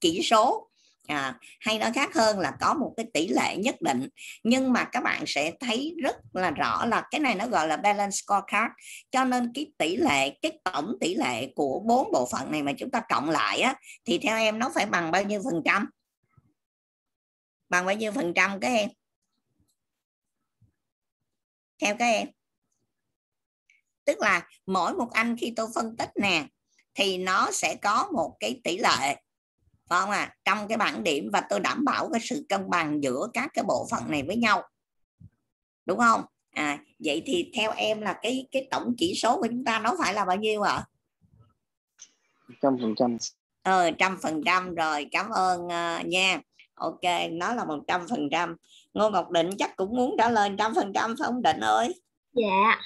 chỉ ờ, số à, hay nói khác hơn là có một cái tỷ lệ nhất định nhưng mà các bạn sẽ thấy rất là rõ là cái này nó gọi là balance scorecard cho nên cái tỷ lệ cái tổng tỷ lệ của bốn bộ phận này mà chúng ta cộng lại á thì theo em nó phải bằng bao nhiêu phần trăm bằng bao nhiêu phần trăm các em theo các em tức là mỗi một anh khi tôi phân tích nè thì nó sẽ có một cái tỷ lệ phải không ạ à? trong cái bảng điểm và tôi đảm bảo cái sự cân bằng giữa các cái bộ phận này với nhau đúng không à vậy thì theo em là cái cái tổng chỉ số của chúng ta nó phải là bao nhiêu ạ trăm phần trăm ờ trăm phần trăm rồi cảm ơn uh, nha ok nó là một trăm phần trăm ngô ngọc định chắc cũng muốn trả lời trăm phần trăm phải không định ơi dạ yeah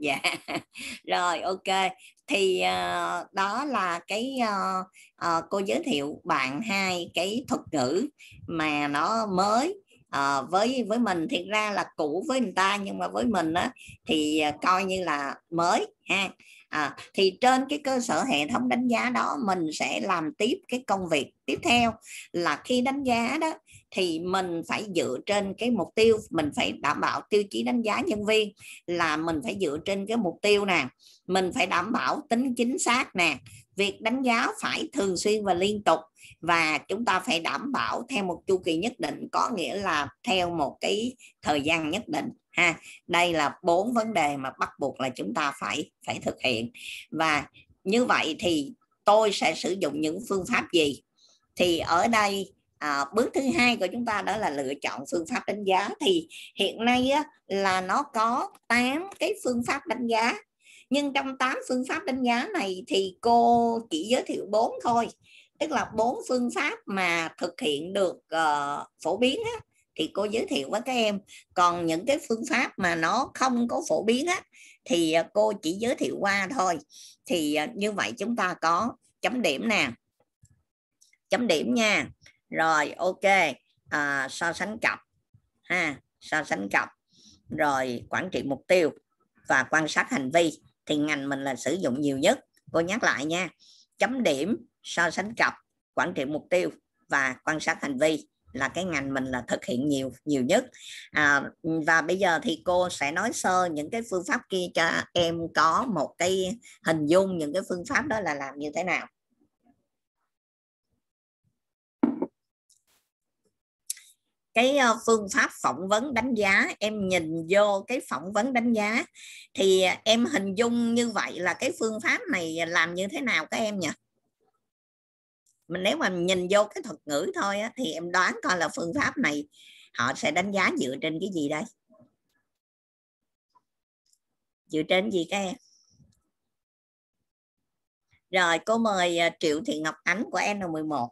dạ rồi ok thì uh, đó là cái uh, uh, cô giới thiệu bạn hai cái thuật ngữ mà nó mới uh, với với mình thiệt ra là cũ với người ta nhưng mà với mình á thì uh, coi như là mới ha à, thì trên cái cơ sở hệ thống đánh giá đó mình sẽ làm tiếp cái công việc tiếp theo là khi đánh giá đó thì mình phải dựa trên cái mục tiêu mình phải đảm bảo tiêu chí đánh giá nhân viên là mình phải dựa trên cái mục tiêu nè mình phải đảm bảo tính chính xác nè việc đánh giá phải thường xuyên và liên tục và chúng ta phải đảm bảo theo một chu kỳ nhất định có nghĩa là theo một cái thời gian nhất định ha đây là bốn vấn đề mà bắt buộc là chúng ta phải phải thực hiện và như vậy thì tôi sẽ sử dụng những phương pháp gì thì ở đây à, bước thứ hai của chúng ta đó là lựa chọn phương pháp đánh giá thì hiện nay á, là nó có 8 cái phương pháp đánh giá nhưng trong 8 phương pháp đánh giá này thì cô chỉ giới thiệu bốn thôi tức là bốn phương pháp mà thực hiện được uh, phổ biến á, thì cô giới thiệu với các em còn những cái phương pháp mà nó không có phổ biến á, thì ờ, cô chỉ giới thiệu qua thôi thì uh, như vậy chúng ta có chấm điểm nè chấm điểm nha rồi ok à, so sánh cặp ha so sánh cặp rồi quản trị mục tiêu và quan sát hành vi thì ngành mình là sử dụng nhiều nhất cô nhắc lại nha chấm điểm so sánh cặp quản trị mục tiêu và quan sát hành vi là cái ngành mình là thực hiện nhiều nhiều nhất à, và bây giờ thì cô sẽ nói sơ những cái phương pháp kia cho em có một cái hình dung những cái phương pháp đó là làm như thế nào cái ờ, phương pháp phỏng vấn đánh giá em nhìn vô cái phỏng vấn đánh giá thì em hình dung như vậy là cái phương pháp này làm như thế nào các em nhỉ mình nếu mà nhìn vô cái thuật ngữ thôi á, thì em đoán coi là phương pháp này họ sẽ đánh giá dựa trên cái gì đây dựa trên gì các em rồi cô mời ờ, Triệu Thị Ngọc Ánh của N11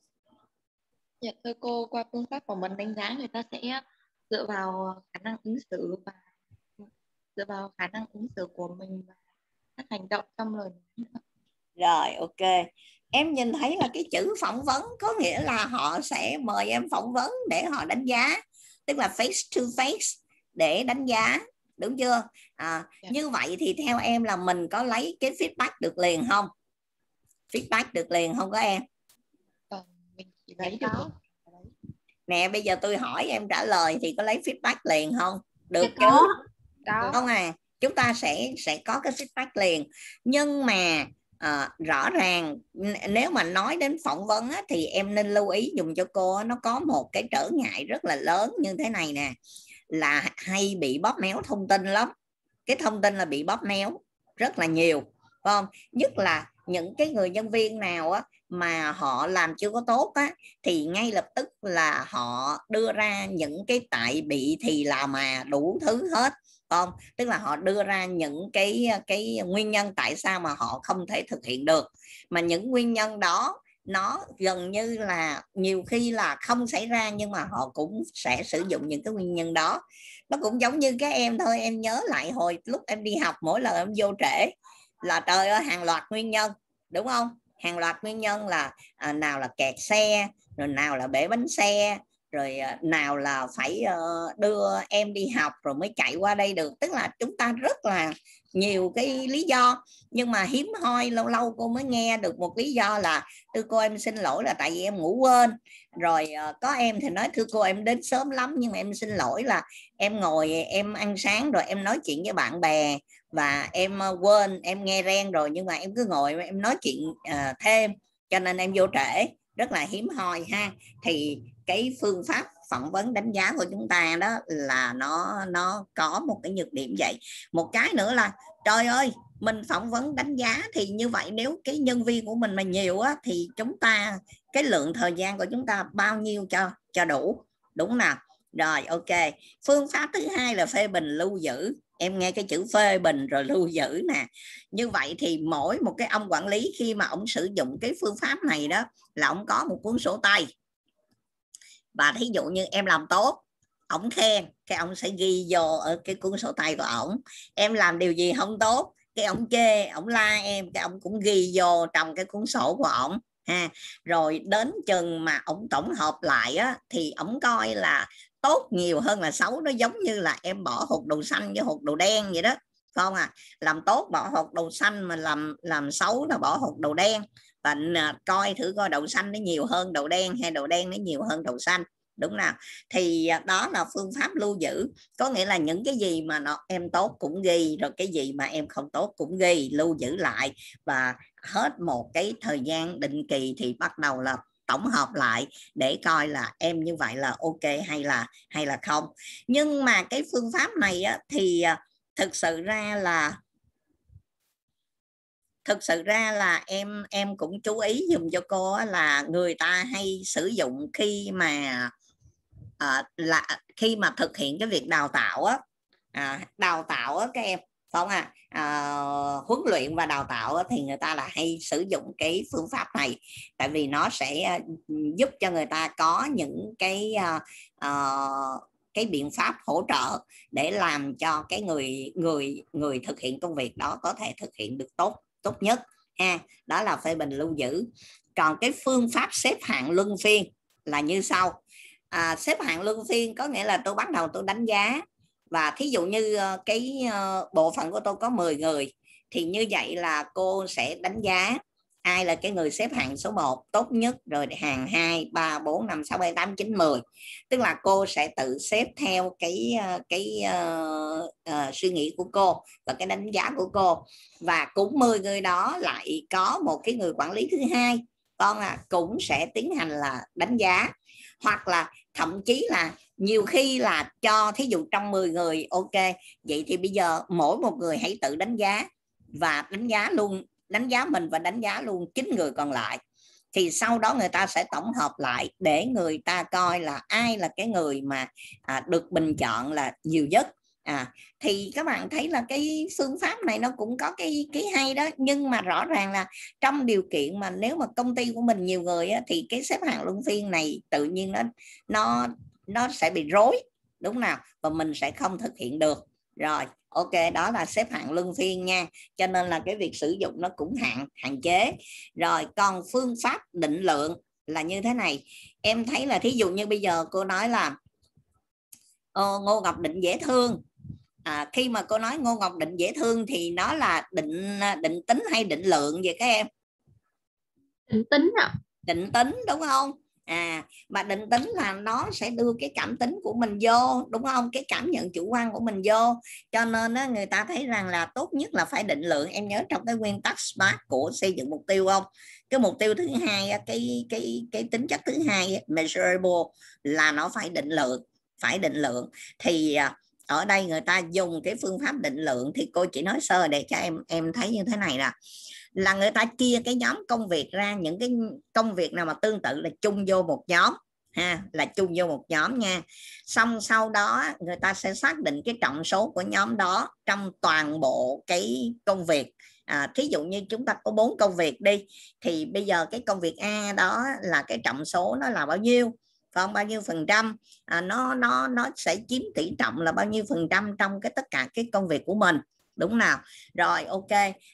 Dạ, thưa cô, qua phương pháp của mình đánh giá người ta sẽ dựa vào khả năng ứng xử và dựa vào khả năng ứng xử của mình và các hành động trong lời Rồi, ok. Em nhìn thấy là cái chữ phỏng vấn có nghĩa là họ sẽ mời em phỏng vấn để họ đánh giá, tức là face to face để đánh giá, đúng chưa? À, dạ. Như vậy thì theo em là mình có lấy cái feedback được liền không? Feedback được liền không có em? thấy đó nè bây giờ tôi hỏi em trả lời thì có lấy feedback liền không được chứ đó. không à chúng ta sẽ sẽ có cái feedback liền nhưng mà à, rõ ràng nếu mà nói đến phỏng vấn á, thì em nên lưu ý dùng cho cô á, nó có một cái trở ngại rất là lớn như thế này nè là hay bị bóp méo thông tin lắm cái thông tin là bị bóp méo rất là nhiều phải không nhất là những cái người nhân viên nào á, mà họ làm chưa có tốt á, thì ngay lập tức là họ đưa ra những cái tại bị thì là mà đủ thứ hết không tức là họ đưa ra những cái cái nguyên nhân tại sao mà họ không thể thực hiện được mà những nguyên nhân đó nó gần như là nhiều khi là không xảy ra nhưng mà họ cũng sẽ sử dụng những cái nguyên nhân đó nó cũng giống như các em thôi em nhớ lại hồi lúc em đi học mỗi lần em vô trễ là trời ơi hàng loạt nguyên nhân đúng không hàng loạt nguyên nhân là à, nào là kẹt xe rồi nào là bể bánh xe rồi à, nào là phải ờ, đưa em đi học rồi mới chạy qua đây được tức là chúng ta rất là nhiều cái lý do nhưng mà hiếm hoi lâu lâu cô mới nghe được một lý do là thưa cô em xin lỗi là tại vì em ngủ quên rồi ờ, có em thì nói thưa cô em đến sớm lắm nhưng mà em xin lỗi là em ngồi em ăn sáng rồi em nói chuyện với bạn bè và em ờ, quên em nghe ren rồi nhưng mà em cứ ngồi em nói chuyện ờ, thêm cho nên em vô trễ rất là hiếm hoi ha thì cái phương pháp phỏng vấn đánh giá của chúng ta đó là nó nó có một cái nhược điểm vậy một cái nữa là trời ơi mình phỏng vấn đánh giá thì như vậy nếu cái nhân viên của mình mà nhiều á thì chúng ta cái lượng thời gian của chúng ta bao nhiêu cho cho đủ đúng nào rồi ok phương pháp thứ hai là phê bình lưu giữ em nghe cái chữ phê bình rồi lưu giữ nè như vậy thì mỗi một cái ông quản lý khi mà ông sử dụng cái phương pháp này đó là ông có một cuốn sổ tay và thí dụ như em làm tốt ổng khen cái ông sẽ ghi vô ở cái cuốn sổ tay của ổng em làm điều gì không tốt cái ông chê ông la em cái ông cũng ghi vô trong cái cuốn sổ của ổng ha rồi đến chừng mà ông tổng hợp lại á, thì ông coi là tốt nhiều hơn là xấu nó giống như là em bỏ hột đồ xanh với hột đồ đen vậy đó không à làm tốt bỏ hột đồ xanh mà làm làm xấu là bỏ hột đồ đen và à, coi thử coi đậu xanh nó nhiều hơn đậu đen hay đậu đen nó nhiều hơn đậu xanh đúng nào thì à, đó là phương pháp lưu giữ có nghĩa là những cái gì mà nó em tốt cũng ghi rồi cái gì mà em không tốt cũng ghi lưu giữ lại và hết một cái thời gian định kỳ thì bắt đầu là tổng hợp lại để coi là em như vậy là ok hay là hay là không nhưng mà cái phương pháp này á, thì à, thực sự ra là thực sự ra là em em cũng chú ý dùm cho cô là người ta hay sử dụng khi mà à, là khi mà thực hiện cái việc đào tạo á à, đào tạo á các em phải không à? à, huấn luyện và đào tạo thì người ta là hay sử dụng cái phương pháp này tại vì nó sẽ à, giúp cho người ta có những cái uh, cái biện pháp hỗ trợ để làm cho cái người người người thực hiện công việc đó có thể thực hiện được tốt tốt nhất ha đó là phê bình lưu giữ còn cái phương pháp xếp hạng luân phiên là như sau à, xếp hạng luân phiên có nghĩa là tôi bắt đầu tôi đánh giá và thí dụ như ờ, cái ờ, bộ phận của tôi có 10 người thì như vậy là cô sẽ đánh giá ai là cái người xếp hạng số 1 tốt nhất rồi hàng 2 3 4 5 6 7 8 9 10. Tức là cô sẽ tự xếp theo cái ờ, cái uh, uh, suy nghĩ của cô và cái đánh giá của cô và cũng 10 người đó lại có một cái người quản lý thứ hai con là cũng sẽ tiến hành là đánh giá hoặc là thậm chí là nhiều khi là cho thí dụ trong 10 người ok vậy thì bây giờ mỗi một người hãy tự đánh giá và đánh giá luôn đánh giá mình và đánh giá luôn chín người còn lại thì sau đó người ta sẽ tổng hợp lại để người ta coi là ai là cái người mà à, được bình chọn là nhiều nhất à thì các bạn thấy là cái phương pháp này nó cũng có cái cái hay đó nhưng mà rõ ràng là trong điều kiện mà nếu mà công ty của mình nhiều người á, thì cái xếp hạng luân phiên này tự nhiên nó nó nó sẽ bị rối đúng nào và mình sẽ không thực hiện được rồi ok đó là xếp hạng luân phiên nha cho nên là cái việc sử dụng nó cũng hạn hạn chế rồi còn phương pháp định lượng là như thế này em thấy là thí dụ như bây giờ cô nói là Ô, ờ, ngô ngọc định dễ thương à, khi mà cô nói ngô ngọc định dễ thương thì nó là định định tính hay định lượng vậy các em định tính ạ à. định tính đúng không à mà định tính là nó sẽ đưa cái cảm tính của mình vô đúng không cái cảm nhận chủ quan của mình vô cho nên đó, người ta thấy rằng là tốt nhất là phải định lượng em nhớ trong cái nguyên tắc smart của xây dựng mục tiêu không cái mục tiêu thứ hai cái cái cái tính chất thứ hai measurable là nó phải định lượng phải định lượng thì à, ở đây người ta dùng cái phương pháp định lượng thì cô chỉ nói sơ để cho em em thấy như thế này nè là người ta chia cái nhóm công việc ra những cái công việc nào mà tương tự là chung vô một nhóm ha là chung vô một nhóm nha xong sau đó người ta sẽ xác định cái trọng số của nhóm đó trong toàn bộ cái công việc à, thí dụ như chúng ta có bốn công việc đi thì bây giờ cái công việc a đó là cái trọng số nó là bao nhiêu còn bao nhiêu phần trăm à, nó nó nó sẽ chiếm tỷ trọng là bao nhiêu phần trăm trong cái tất cả cái công việc của mình đúng nào rồi ok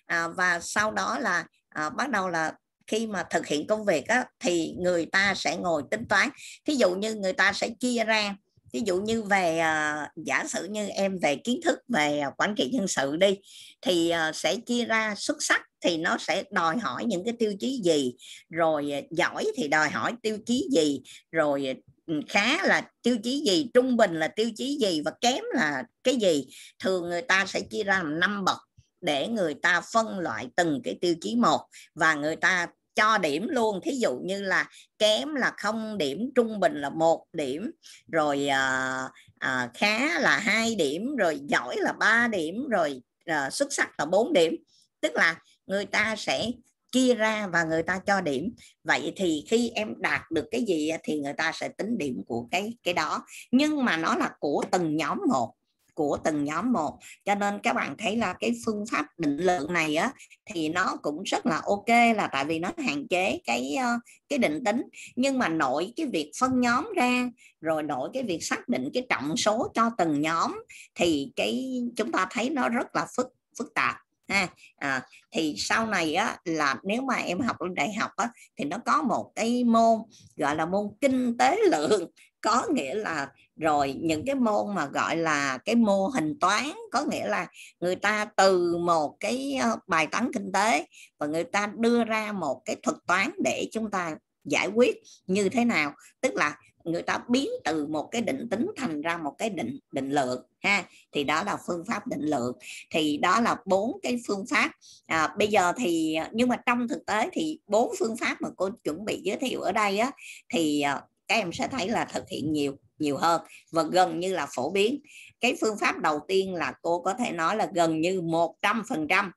à, và sau đó là à, bắt đầu là khi mà thực hiện công việc á, thì người ta sẽ ngồi tính toán thí dụ như người ta sẽ chia ra ví dụ như về à, giả sử như em về kiến thức về quản trị nhân sự đi thì à, sẽ chia ra xuất sắc thì nó sẽ đòi hỏi những cái tiêu chí gì rồi à, giỏi thì đòi hỏi tiêu chí gì rồi à, Ừ, khá là tiêu chí gì trung bình là tiêu chí gì và kém là cái gì thường người ta sẽ chia ra làm năm bậc để người ta phân loại từng cái tiêu chí một và người ta cho điểm luôn thí dụ như là kém là không điểm trung bình là một điểm rồi à, à, khá là hai điểm rồi giỏi là ba điểm rồi à, xuất sắc là bốn điểm tức là người ta sẽ chia ra và người ta cho điểm vậy thì khi em đạt được cái gì thì người ta sẽ tính điểm của cái cái đó nhưng mà nó là của từng nhóm một của từng nhóm một cho nên các bạn thấy là cái phương pháp định lượng này á thì nó cũng rất là ok là tại vì nó hạn chế cái ờ, cái định tính nhưng mà nội cái việc phân nhóm ra rồi nội cái việc xác định cái trọng số cho từng nhóm thì cái chúng ta thấy nó rất là phức phức tạp ha à, thì sau này á là nếu mà em học lên đại học á thì nó có một cái môn gọi là môn kinh tế lượng có nghĩa là rồi những cái môn mà gọi là cái mô hình toán có nghĩa là người ta từ một cái ờ, bài toán kinh tế và người ta đưa ra một cái thuật toán để chúng ta giải quyết như thế nào tức là người ta biến từ một cái định tính thành ra một cái định định lượng ha thì đó là phương pháp định lượng thì đó là bốn cái phương pháp à, bây giờ thì nhưng mà trong thực tế thì bốn phương pháp mà cô chuẩn bị giới thiệu ở đây á thì à, các em sẽ thấy là thực hiện nhiều nhiều hơn và gần như là phổ biến cái phương pháp đầu tiên là cô có thể nói là gần như một trăm phần trăm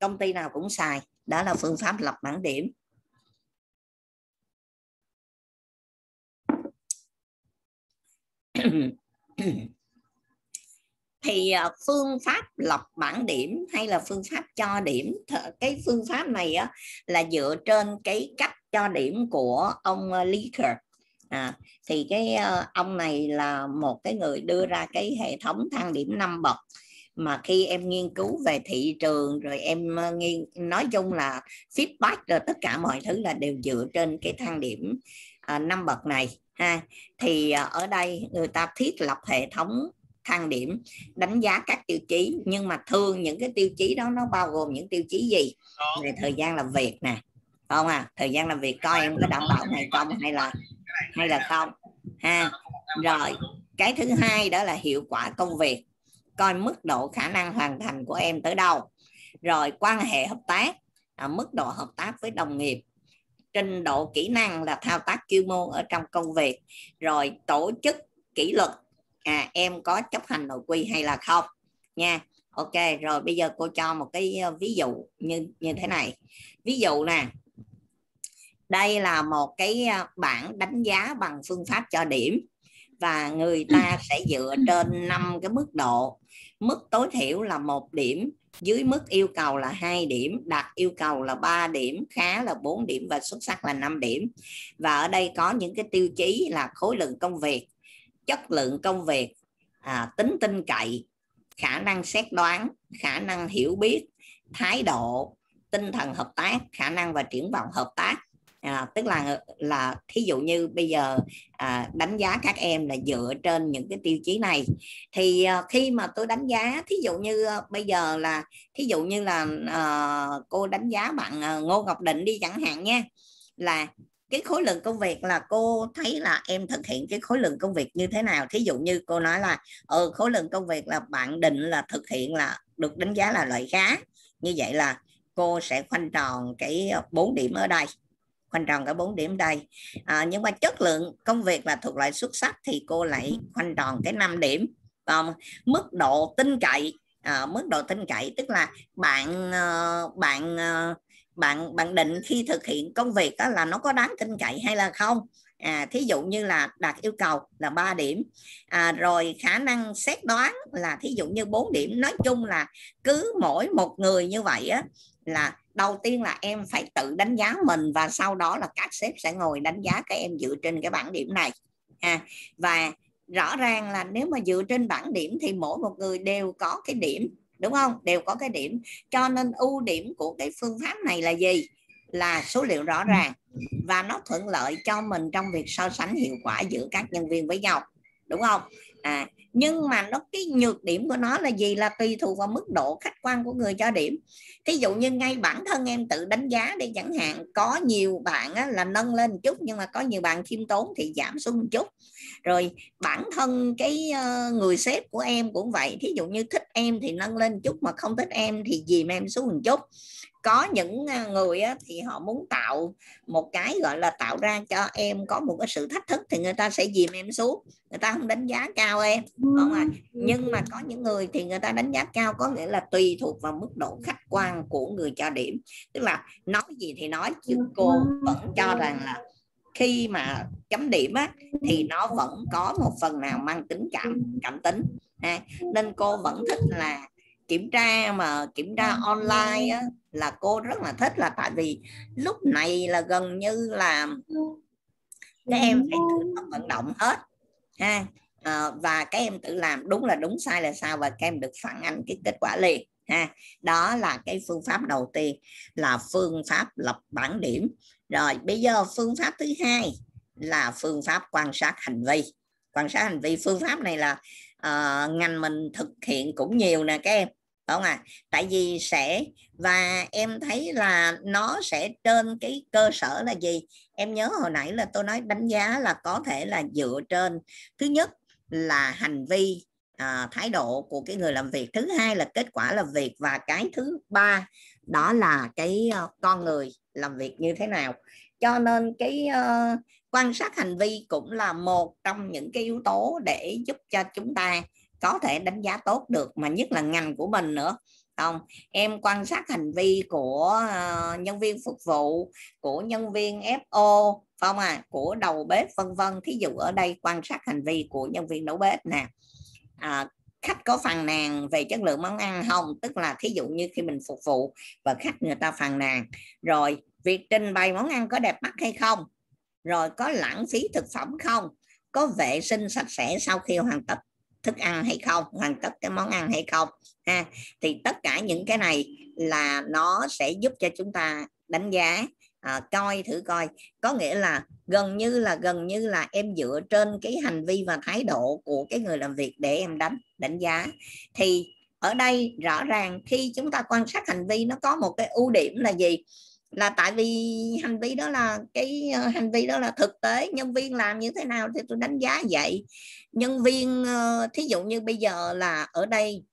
công ty nào cũng xài đó là phương pháp lập bảng điểm thì ờ, phương pháp lọc bảng điểm hay là phương pháp cho điểm cái phương pháp này á, là dựa trên cái cách cho điểm của ông ờ, Leaker à, thì cái ờ, ông này là một cái người đưa ra cái hệ thống thang điểm năm bậc mà khi em nghiên cứu về thị trường rồi em nghiên nói chung là feedback rồi tất cả mọi thứ là đều dựa trên cái thang điểm năm bậc này ha thì à, ở đây người ta thiết lập hệ thống thang điểm đánh giá các tiêu chí nhưng mà thường những cái tiêu chí đó nó bao gồm những tiêu chí gì về thời gian làm việc nè không à thời gian làm việc coi em có đảm bảo này không hay là hay là không ha rồi cái thứ hai đó là hiệu quả công việc coi mức độ khả năng hoàn thành của em tới đâu rồi quan hệ hợp tác à, mức độ hợp tác với đồng nghiệp trình độ kỹ năng là thao tác chuyên môn ở trong công việc rồi tổ chức kỷ luật à em có chấp hành nội quy hay là không nha ok rồi bây giờ cô cho một cái ờ, ví dụ như như thế này ví dụ nè đây là một cái ờ, bảng đánh giá bằng phương pháp cho điểm và người ta sẽ dựa trên năm cái mức độ mức tối thiểu là một điểm dưới mức yêu cầu là 2 điểm, đạt yêu cầu là 3 điểm, khá là 4 điểm và xuất sắc là 5 điểm. Và ở đây có những cái tiêu chí là khối lượng công việc, chất lượng công việc, à, tính tin cậy, khả năng xét đoán, khả năng hiểu biết, thái độ, tinh thần hợp tác, khả năng và triển vọng hợp tác à, tức là là thí dụ như bây giờ à, đánh giá các em là dựa trên những cái tiêu chí này thì à, khi mà tôi đánh giá thí dụ như à, bây giờ là thí dụ như là à, cô đánh giá bạn à, Ngô Ngọc Định đi chẳng hạn nha là cái khối lượng công việc là cô thấy là em thực hiện cái khối lượng công việc như thế nào thí dụ như cô nói là ừ, khối lượng công việc là bạn định là thực hiện là được đánh giá là loại khá như vậy là cô sẽ khoanh tròn cái bốn điểm ở đây khoanh tròn cả bốn điểm đây à, nhưng mà chất lượng công việc là thuộc loại xuất sắc thì cô lại khoanh tròn cái 5 điểm còn mức độ tin cậy à, mức độ tin cậy tức là bạn ờ, bạn ờ, bạn bạn định khi thực hiện công việc đó là nó có đáng tin cậy hay là không à, thí dụ như là đạt yêu cầu là 3 điểm à, rồi khả năng xét đoán là thí dụ như 4 điểm nói chung là cứ mỗi một người như vậy á, là đầu tiên là em phải tự đánh giá mình và sau đó là các sếp sẽ ngồi đánh giá các em dựa trên cái bảng điểm này à, và rõ ràng là nếu mà dựa trên bảng điểm thì mỗi một người đều có cái điểm đúng không đều có cái điểm cho nên ưu điểm của cái phương pháp này là gì là số liệu rõ ừ. ràng và nó thuận lợi cho mình trong việc so sánh hiệu quả giữa các nhân viên với nhau đúng không à, nhưng mà nó cái nhược điểm của nó là gì là tùy thuộc vào mức độ khách quan của người cho điểm thí dụ như ngay bản thân em tự đánh giá đi chẳng hạn có nhiều bạn á, là nâng lên một chút nhưng mà có nhiều bạn khiêm tốn thì giảm xuống một chút rồi bản thân cái ờ, người sếp của em cũng vậy thí dụ như thích em thì nâng lên một chút mà không thích em thì dìm em xuống một chút có những à, người thì họ muốn tạo một cái gọi là tạo ra cho em có một cái sự thách thức thì người ta sẽ dìm em xuống người ta không đánh giá cao em ừ. không à? nhưng mà ừ. có những người thì người ta đánh giá cao có nghĩa là tùy thuộc vào mức độ khách quan của người cho điểm tức là nói gì thì nói chứ ừ. cô vẫn cho rằng là khi mà chấm điểm á, thì nó vẫn có một phần nào mang tính cảm cảm tính nên cô vẫn thích là kiểm tra mà kiểm tra online á, là cô rất là thích là tại vì lúc này là gần như là các em phải tự vận động hết ha à, và các em tự làm đúng là đúng sai là sao và các em được phản ánh cái kết quả liền ha đó là cái phương pháp đầu tiên là phương pháp lập bảng điểm rồi bây giờ phương pháp thứ hai là phương pháp quan sát hành vi quan sát hành vi phương pháp này là uh, ngành mình thực hiện cũng nhiều nè các em không ạ à? tại vì sẽ và em thấy là nó sẽ trên cái cơ sở là gì em nhớ hồi nãy là tôi nói đánh giá là có thể là dựa trên thứ nhất là hành vi à, thái độ của cái người làm việc thứ hai là kết quả làm việc và cái thứ ba đó là cái uh, con người làm việc như thế nào cho nên cái uh, quan sát hành vi cũng là một trong những cái yếu tố để giúp cho chúng ta có thể đánh giá tốt được mà nhất là ngành của mình nữa không em quan sát hành vi của ờ, nhân viên phục vụ của nhân viên fo không à của đầu bếp vân vân thí dụ ở đây quan sát hành vi của nhân viên nấu bếp nè à, khách có phàn nàn về chất lượng món ăn không tức là thí dụ như khi mình phục vụ và khách người ta phàn nàn rồi việc trình bày món ăn có đẹp mắt hay không rồi có lãng phí thực phẩm không có vệ sinh sạch sẽ sau khi hoàn tất thức ăn hay không hoàn tất cái món ăn hay không ha thì tất cả những cái này là nó sẽ giúp cho chúng ta đánh giá à, coi thử coi có nghĩa là gần như là gần như là em dựa trên cái hành vi và thái độ của cái người làm việc để em đánh đánh giá thì ở đây rõ ràng khi chúng ta quan sát hành vi nó có một cái ưu điểm là gì là tại vì hành vi đó là cái ờ, hành vi đó là thực tế nhân viên làm như thế nào thì tôi đánh giá vậy nhân viên ờ, thí dụ như bây giờ là ở đây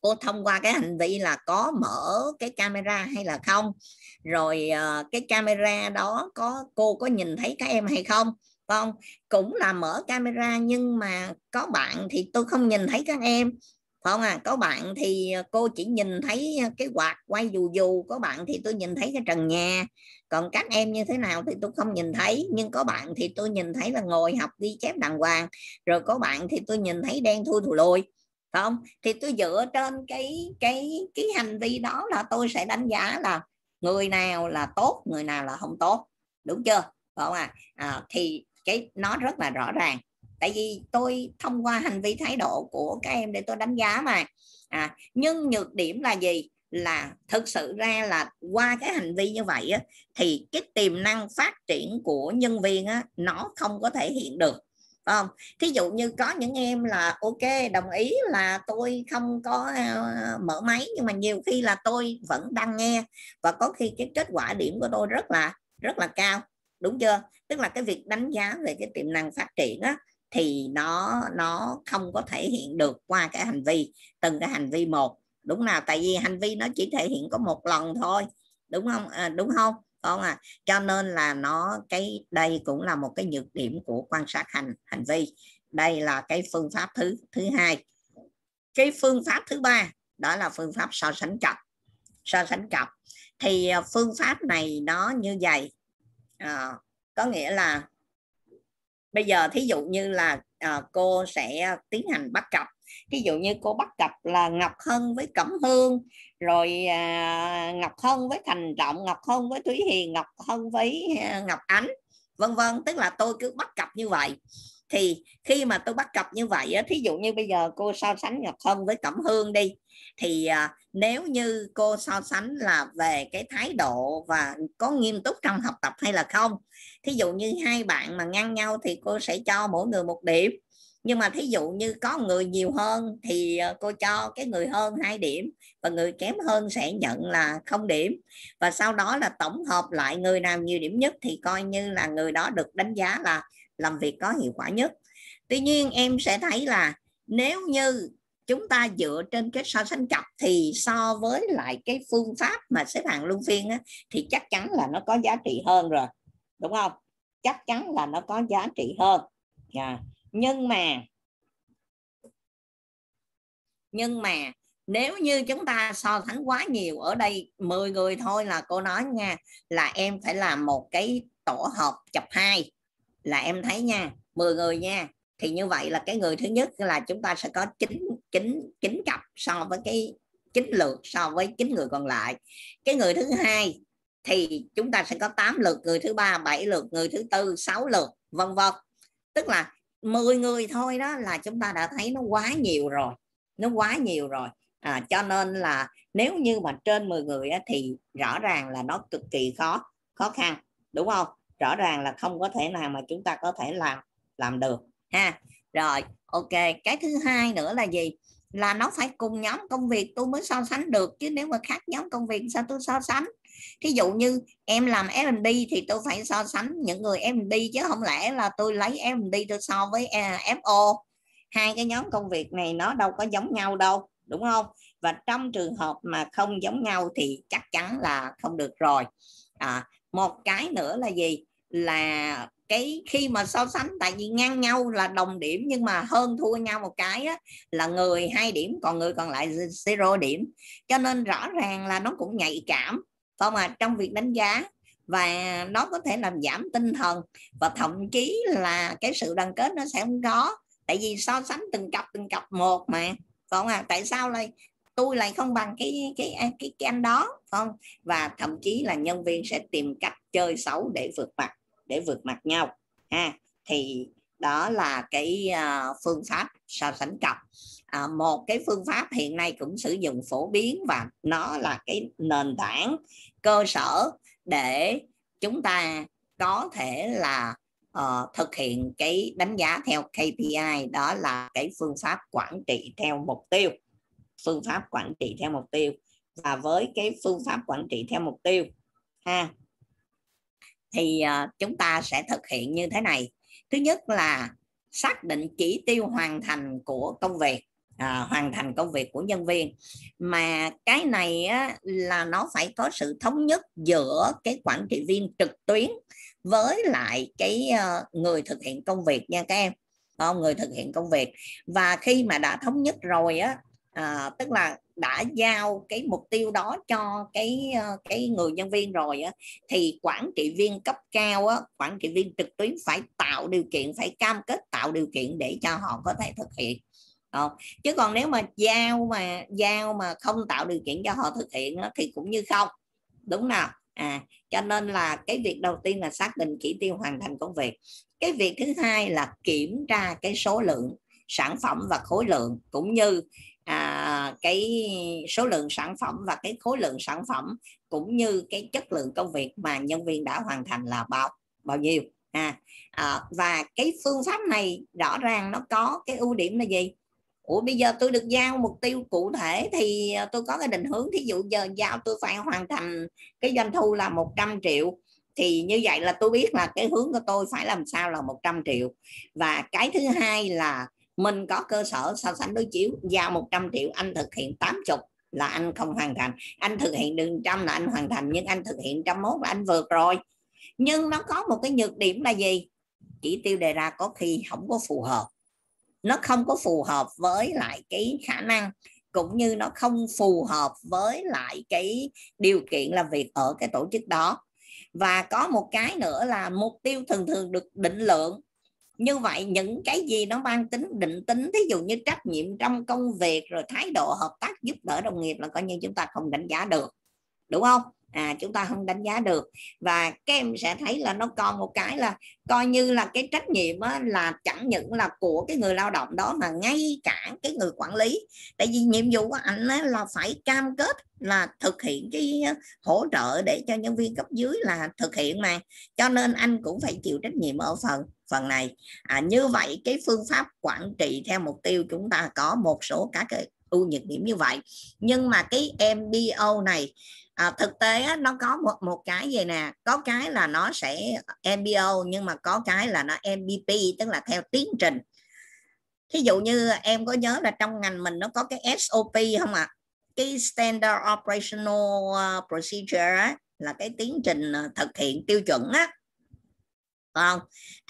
cô thông qua cái hành vi là có mở cái camera hay là không rồi ờ, cái camera đó có cô có nhìn thấy các em hay không không vâng, cũng là mở camera nhưng mà có bạn thì tôi không nhìn thấy các em phải không à có bạn thì ờ, cô chỉ nhìn thấy ờ, cái quạt quay dù dù có bạn thì tôi nhìn thấy cái trần nhà còn các em như thế nào thì tôi không nhìn thấy nhưng có bạn thì tôi nhìn thấy là ngồi học ghi chép đàng hoàng rồi có bạn thì tôi nhìn thấy đen thui thù lùi không thì tôi dựa trên cái cái cái hành vi đó là tôi sẽ đánh giá là người nào là tốt người nào là không tốt đúng chưa không à, à thì cái nó rất là rõ ràng tại vì tôi thông qua hành vi thái độ của các em để tôi đánh giá mà à, nhưng nhược điểm là gì là thực sự ra là qua cái hành vi như vậy á, thì cái tiềm năng phát triển của nhân viên á, nó không có thể hiện được phải không thí dụ như có những em là ok đồng ý là tôi không có uh, mở máy nhưng mà nhiều khi là tôi vẫn đang nghe và có khi cái kết quả điểm của tôi rất là rất là cao đúng chưa tức là cái việc đánh giá về cái tiềm năng phát triển á thì nó nó không có thể hiện được qua cái hành vi từng cái hành vi một đúng nào tại vì hành vi nó chỉ thể hiện có một lần thôi đúng không à, đúng không không à cho nên là nó cái đây cũng là một cái nhược điểm của quan sát hành hành vi đây là cái phương pháp thứ thứ hai cái phương pháp thứ ba đó là phương pháp so sánh cặp so sánh cặp thì à, phương pháp này nó như vậy à, có nghĩa là bây giờ thí dụ như là uh, cô sẽ tiến hành bắt cặp ví dụ như cô bắt cặp là ngọc hân với cẩm hương rồi uh, ngọc hân với thành trọng ngọc hân với thúy hiền ngọc hân với uh, ngọc ánh vân vân tức là tôi cứ bắt cặp như vậy thì khi mà tôi bắt cặp như vậy thí dụ như bây giờ cô so sánh ngọc hân với cẩm hương đi thì nếu như cô so sánh là về cái thái độ và có nghiêm túc trong học tập hay là không thí dụ như hai bạn mà ngang nhau thì cô sẽ cho mỗi người một điểm nhưng mà thí dụ như có người nhiều hơn thì ờ, cô cho cái người hơn hai điểm và người kém hơn sẽ nhận là không điểm và sau đó là tổng hợp lại người nào nhiều điểm nhất thì coi như là người đó được đánh giá là làm việc có hiệu quả nhất tuy nhiên em sẽ thấy là nếu như chúng ta dựa trên cái so sánh cặp thì so với lại cái phương pháp mà xếp hạng luân phiên á, thì chắc chắn là nó có giá trị hơn rồi đúng không chắc chắn là nó có giá trị hơn yeah. Dạ. nhưng mà nhưng mà nếu như chúng ta so sánh quá nhiều ở đây 10 người thôi là cô nói nha là em phải làm một cái tổ hợp chập hai là em thấy nha 10 người nha thì như vậy là cái người thứ nhất là chúng ta sẽ có chín chín chín cặp so với cái chín lượt so với chín người còn lại cái người thứ hai thì chúng ta sẽ có 8 lượt người thứ ba 7 lượt người thứ tư 6 lượt vân vân tức là 10 người thôi đó là chúng ta đã thấy nó quá nhiều rồi nó quá nhiều rồi à, cho nên là nếu như mà trên 10 người á, thì rõ ràng là nó cực kỳ khó khó khăn đúng không rõ ràng là không có thể nào mà chúng ta có thể làm làm được ha rồi ok cái thứ hai nữa là gì là nó phải cùng nhóm công việc tôi mới so sánh được chứ nếu mà khác nhóm công việc sao tôi so sánh thí dụ như em làm fb thì tôi phải so sánh những người fb chứ không lẽ là tôi lấy fb tôi so với à, FO hai cái nhóm công việc này nó đâu có giống nhau đâu đúng không và trong trường hợp mà không giống nhau thì chắc chắn là không được rồi à, một cái nữa là gì là cái khi mà so sánh tại vì ngang nhau là đồng điểm nhưng mà hơn thua nhau một cái á, là người hai điểm còn người còn lại zero điểm cho nên rõ ràng là nó cũng nhạy cảm không à trong việc đánh giá và nó có thể làm giảm tinh thần và thậm chí là cái sự đoàn kết nó sẽ không có tại vì so sánh từng cặp từng cặp một mà không à tại sao lại tôi lại không bằng cái cái à, cái cái anh đó không và thậm chí là nhân viên sẽ tìm cách chơi xấu để vượt mặt để vượt mặt nhau ha thì đó là cái ờ, phương pháp so sánh cặp à, một cái phương pháp hiện nay cũng sử dụng phổ biến và nó là cái nền tảng cơ sở để chúng ta có thể là uh, thực hiện cái đánh giá theo KPI đó là cái phương pháp quản trị theo mục tiêu phương pháp quản trị theo mục tiêu và với cái phương pháp quản trị theo mục tiêu ha thì ờ, chúng ta sẽ thực hiện như thế này thứ nhất là xác định chỉ tiêu hoàn thành của công việc à, hoàn thành công việc của nhân viên mà cái này á, là nó phải có sự thống nhất giữa cái quản trị viên trực tuyến với lại cái ờ, người thực hiện công việc nha các em không người thực hiện công việc và khi mà đã thống nhất rồi á à, tức là đã giao cái mục tiêu đó cho cái ờ, cái người nhân viên rồi á, thì quản trị viên cấp cao á, quản trị viên trực tuyến phải tạo điều kiện phải cam kết tạo điều kiện để cho họ có thể thực hiện Ờ. chứ còn nếu mà giao mà giao mà không tạo điều kiện cho họ thực hiện á, thì cũng như không đúng nào à cho nên là cái việc đầu tiên là xác định chỉ tiêu hoàn thành công việc cái việc thứ hai là kiểm tra cái số lượng sản phẩm và khối lượng cũng như à, cái số lượng sản phẩm và cái khối lượng sản phẩm cũng như cái chất lượng công việc mà nhân viên đã hoàn thành là bao bao nhiêu à, à và cái phương pháp này rõ ràng nó có cái ưu điểm là gì Ủa bây giờ tôi được giao mục tiêu cụ thể thì à, tôi có cái định hướng thí dụ giờ giao tôi phải hoàn thành cái doanh thu là 100 triệu thì như vậy là tôi biết là cái hướng của tôi phải làm sao là 100 triệu và cái thứ hai là mình có cơ sở so sánh đối chiếu giao 100 triệu anh thực hiện 80 là anh không hoàn thành anh thực hiện được trăm là anh hoàn thành nhưng anh thực hiện trăm mốt là anh vượt rồi nhưng nó có một cái nhược điểm là gì chỉ tiêu đề ra có khi không có phù hợp nó không có phù hợp với lại cái khả năng cũng như nó không phù hợp với lại cái điều kiện là việc ở cái tổ chức đó và có một cái nữa là mục tiêu thường thường được định lượng như vậy những cái gì nó mang tính định tính thí dụ như trách nhiệm trong công việc rồi thái độ hợp tác giúp đỡ đồng nghiệp là coi như chúng ta không đánh giá được đúng không à chúng ta không đánh giá được và các em sẽ thấy là nó còn một cái là coi như là cái trách nhiệm á, là chẳng những là của cái người lao động đó mà ngay cả cái người quản lý tại vì nhiệm vụ của anh là phải cam kết là thực hiện cái hỗ trợ để cho nhân viên cấp dưới là thực hiện mà cho nên anh cũng phải chịu trách nhiệm ở phần phần này à, như vậy cái phương pháp quản trị theo mục tiêu chúng ta có một số các cái ưu nhược điểm như vậy nhưng mà cái MBO này à, thực tế á, nó có một một cái gì nè có cái là nó sẽ MBO nhưng mà có cái là nó MVP tức là theo tiến trình thí dụ như em có nhớ là trong ngành mình nó có cái SOP không ạ à? cái Standard Operational ờ, Procedure á, là cái tiến trình ờ, thực hiện tiêu chuẩn á không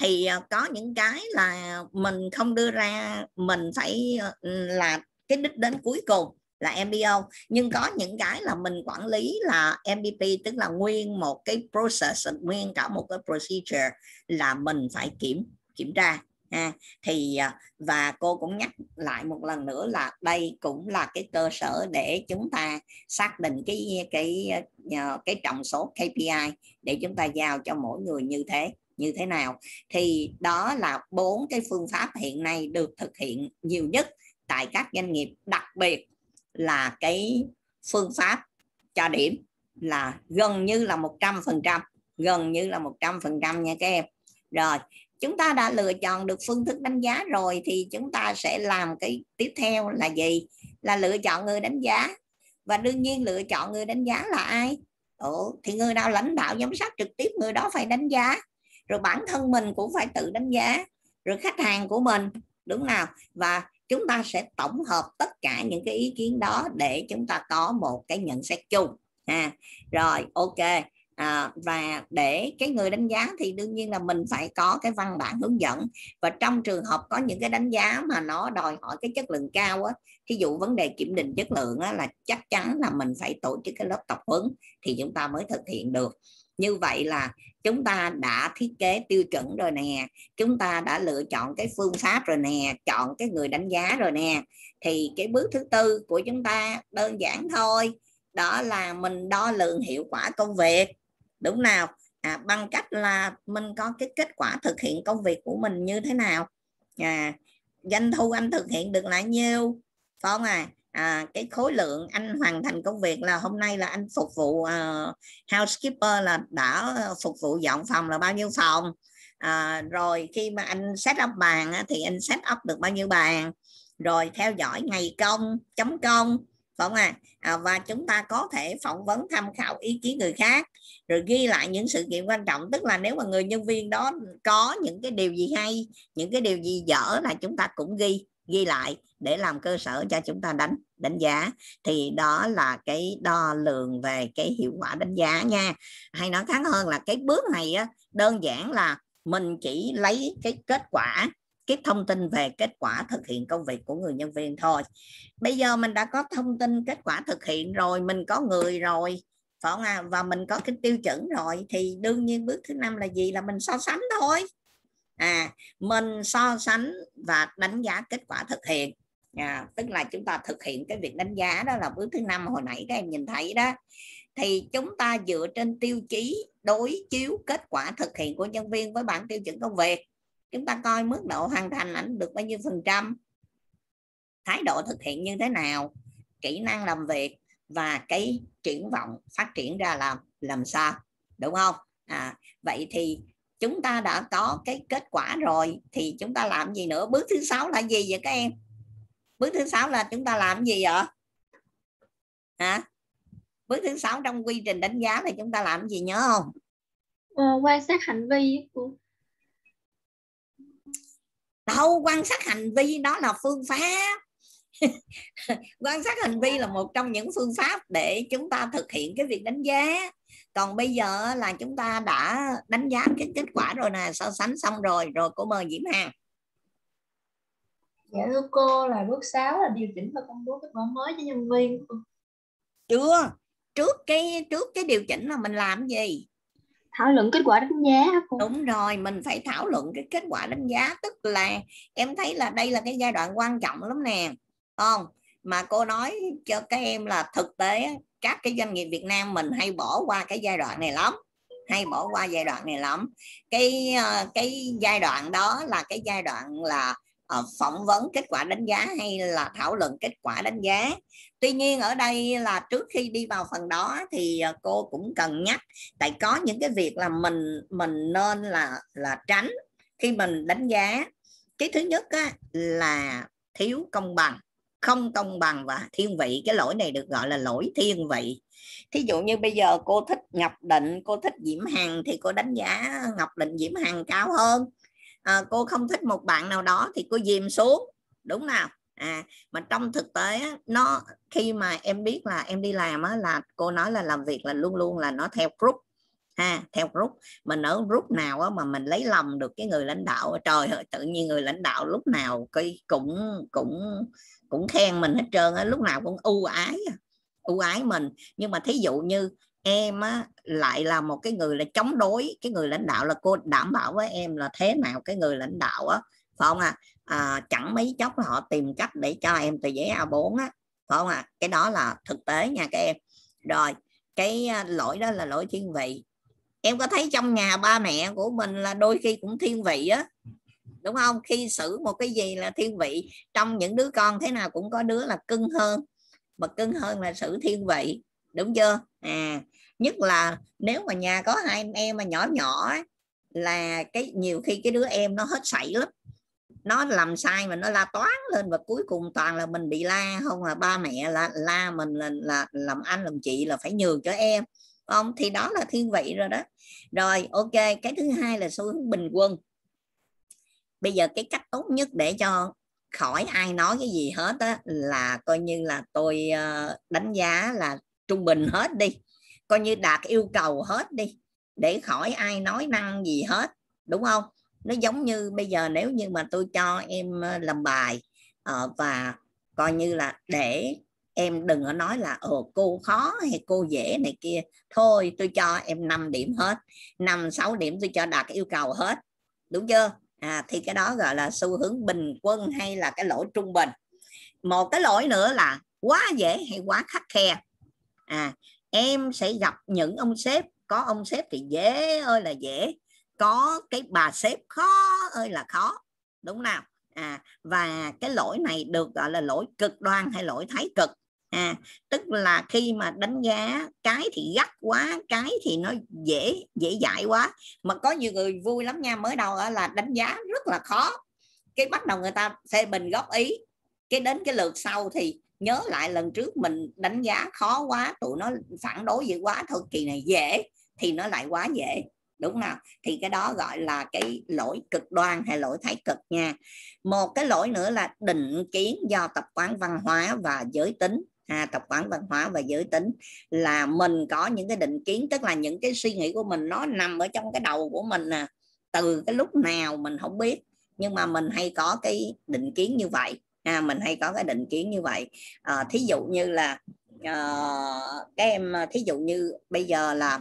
thì ờ, có những cái là mình không đưa ra mình phải ờ, là cái đích đến cuối cùng là MBO nhưng có những cái là mình quản lý là MBP tức là nguyên một cái process nguyên cả một cái procedure là mình phải kiểm kiểm tra ha thì ờ, và cô cũng nhắc lại một lần nữa là đây cũng là cái cơ sở để chúng ta xác định cái cái cái trọng số KPI để chúng ta giao cho mỗi người như thế như thế nào thì đó là bốn cái phương pháp hiện nay được thực hiện nhiều nhất tại các doanh nghiệp đặc biệt là cái phương pháp cho điểm là gần như là 100% gần như là 100% nha các em rồi chúng ta đã lựa chọn được phương thức đánh giá rồi thì chúng ta sẽ làm cái tiếp theo là gì là lựa chọn người đánh giá và đương nhiên lựa chọn người đánh giá là ai Ồ, thì người nào lãnh đạo giám sát trực tiếp người đó phải đánh giá rồi bản thân mình cũng phải tự đánh giá rồi khách hàng của mình đúng nào và chúng ta sẽ tổng hợp tất cả những cái ý kiến đó để chúng ta có một cái nhận xét chung ha rồi ok à, và để cái người đánh giá thì đương nhiên là mình phải có cái văn bản hướng dẫn và trong trường hợp có những cái đánh giá mà nó đòi hỏi cái chất lượng cao á thí dụ vấn đề kiểm định chất lượng á, là chắc chắn là mình phải tổ chức cái lớp tập huấn thì chúng ta mới thực hiện được như vậy là chúng ta đã thiết kế tiêu chuẩn rồi nè chúng ta đã lựa chọn cái phương pháp rồi nè chọn cái người đánh giá rồi nè thì cái bước thứ tư của chúng ta đơn giản thôi đó là mình đo lường hiệu quả công việc đúng nào à, bằng cách là mình có cái kết quả thực hiện công việc của mình như thế nào à, doanh thu anh thực hiện được là nhiêu phải không à à, cái khối lượng anh hoàn thành công việc là hôm nay là anh phục vụ uh, ờ, housekeeper là đã ờ, phục vụ dọn phòng là bao nhiêu phòng à, rồi khi mà anh set up bàn thì anh set up được bao nhiêu bàn rồi theo dõi ngày công chấm công phải không à? à và chúng ta có thể phỏng vấn tham khảo ý kiến người khác rồi ghi lại những sự kiện quan trọng tức là nếu mà người nhân viên đó có những cái điều gì hay những cái điều gì dở là chúng ta cũng ghi ghi lại để làm cơ sở cho chúng ta đánh đánh giá thì đó là cái đo lường về cái hiệu quả đánh giá nha hay nói khác hơn là cái bước này á, đơn giản là mình chỉ lấy cái kết quả cái thông tin về kết quả thực hiện công việc của người nhân viên thôi bây giờ mình đã có thông tin kết quả thực hiện rồi mình có người rồi phải không à? và mình có cái tiêu chuẩn rồi thì đương nhiên bước thứ năm là gì là mình so sánh thôi à mình so sánh và đánh giá kết quả thực hiện à, tức là chúng ta thực hiện cái việc đánh giá đó là bước thứ năm hồi nãy các em nhìn thấy đó thì chúng ta dựa trên tiêu chí đối chiếu kết quả thực hiện của nhân viên với bản tiêu chuẩn công việc chúng ta coi mức độ hoàn thành ảnh được bao nhiêu phần trăm thái độ thực hiện như thế nào kỹ năng làm việc và cái triển vọng phát triển ra làm làm sao đúng không à, vậy thì chúng ta đã có cái kết quả rồi thì chúng ta làm gì nữa bước thứ sáu là gì vậy các em bước thứ sáu là chúng ta làm gì vậy hả bước thứ sáu trong quy trình đánh giá thì chúng ta làm gì nhớ không ờ, quan sát hành vi đâu quan sát hành vi đó là phương pháp quan sát hành vi là một trong những phương pháp để chúng ta thực hiện cái việc đánh giá còn bây giờ là chúng ta đã đánh giá cái kết quả rồi nè so sánh xong rồi rồi cô mời Diễm Hằng dạ thưa cô là bước 6 là điều chỉnh và công bố kết quả mới cho nhân viên chưa trước cái trước cái điều chỉnh là mình làm gì thảo luận kết quả đánh giá cô. đúng rồi mình phải thảo luận cái kết quả đánh giá tức là em thấy là đây là cái giai đoạn quan trọng lắm nè không mà cô nói cho các em là thực tế các cái doanh nghiệp Việt Nam mình hay bỏ qua cái giai đoạn này lắm hay bỏ qua giai đoạn này lắm cái ờ, cái giai đoạn đó là cái giai đoạn là ờ, phỏng vấn kết quả đánh giá hay là thảo luận kết quả đánh giá tuy nhiên ở đây là trước khi đi vào phần đó thì ờ, cô cũng cần nhắc tại có những cái việc là mình mình nên là là tránh khi mình đánh giá cái thứ nhất á, là thiếu công bằng không công bằng và thiên vị cái lỗi này được gọi là lỗi thiên vị thí dụ như bây giờ cô thích ngọc định cô thích diễm hằng thì cô đánh giá ngọc định diễm hằng cao hơn à, cô không thích một bạn nào đó thì cô dìm xuống đúng nào à mà trong thực tế nó khi mà em biết là em đi làm á, là cô nói là làm việc là luôn luôn là nó theo group ha theo group mình ở group nào á, mà mình lấy lòng được cái người lãnh đạo trời ơi tự nhiên người lãnh đạo lúc nào cái cũng cũng cũng khen mình hết trơn á lúc nào cũng ưu ái à, ưu ái mình nhưng mà thí dụ như em á lại là một cái người là chống đối cái người lãnh đạo là cô đảm bảo với em là thế nào cái người lãnh đạo á phải không ạ à? à, chẳng mấy chốc họ tìm cách để cho em từ giấy A4 á phải không ạ à? cái đó là thực tế nha các em rồi cái à, lỗi đó là lỗi thiên vị em có thấy trong nhà ba mẹ của mình là đôi khi cũng thiên vị á đúng không khi xử một cái gì là thiên vị trong những đứa con thế nào cũng có đứa là cưng hơn mà cưng hơn là xử thiên vị đúng chưa à nhất là nếu mà nhà có hai em em mà nhỏ nhỏ ấy, là cái nhiều khi cái đứa em nó hết sảy lắm nó làm sai mà nó la toán lên và cuối cùng toàn là mình bị la không à ba mẹ là la mình là, là làm anh làm chị là phải nhường cho em không thì đó là thiên vị rồi đó rồi ok cái thứ hai là xu hướng bình quân bây giờ cái cách tốt nhất để cho khỏi ai nói cái gì hết á là coi như là tôi ờ, đánh giá là trung bình hết đi coi như đạt yêu cầu hết đi để khỏi ai nói năng gì hết đúng không nó giống như bây giờ nếu như mà tôi cho em ờ, làm bài ờ, và coi như là để em đừng có nói là ồ cô khó hay cô dễ này kia thôi tôi cho em 5 điểm hết 5 6 điểm tôi cho đạt yêu cầu hết đúng chưa à, thì cái đó gọi là xu hướng bình quân hay là cái lỗi trung bình một cái lỗi nữa là quá dễ hay quá khắc khe à em sẽ gặp những ông sếp có ông sếp thì dễ ơi là dễ có cái bà sếp khó ơi là khó đúng nào à và cái lỗi này được gọi là lỗi cực đoan hay lỗi thái cực à tức là khi mà đánh giá cái thì gắt quá cái thì nó dễ dễ dãi quá mà có nhiều người vui lắm nha mới đầu là đánh giá rất là khó cái bắt đầu người ta phê bình góp ý cái đến cái lượt sau thì nhớ lại lần trước mình đánh giá khó quá tụi nó phản đối dữ quá thôi kỳ này dễ thì nó lại quá dễ đúng không nào thì cái đó gọi là cái lỗi cực đoan hay lỗi thái cực nha một cái lỗi nữa là định kiến do tập quán văn hóa và giới tính à, tập quán văn hóa và giới tính là mình có những cái định kiến tức là những cái suy nghĩ của mình nó nằm ở trong cái đầu của mình à từ cái lúc nào mình không biết nhưng mà mình hay có cái định kiến như vậy à, mình hay có cái định kiến như vậy à, thí dụ như là à, các em thí dụ như bây giờ là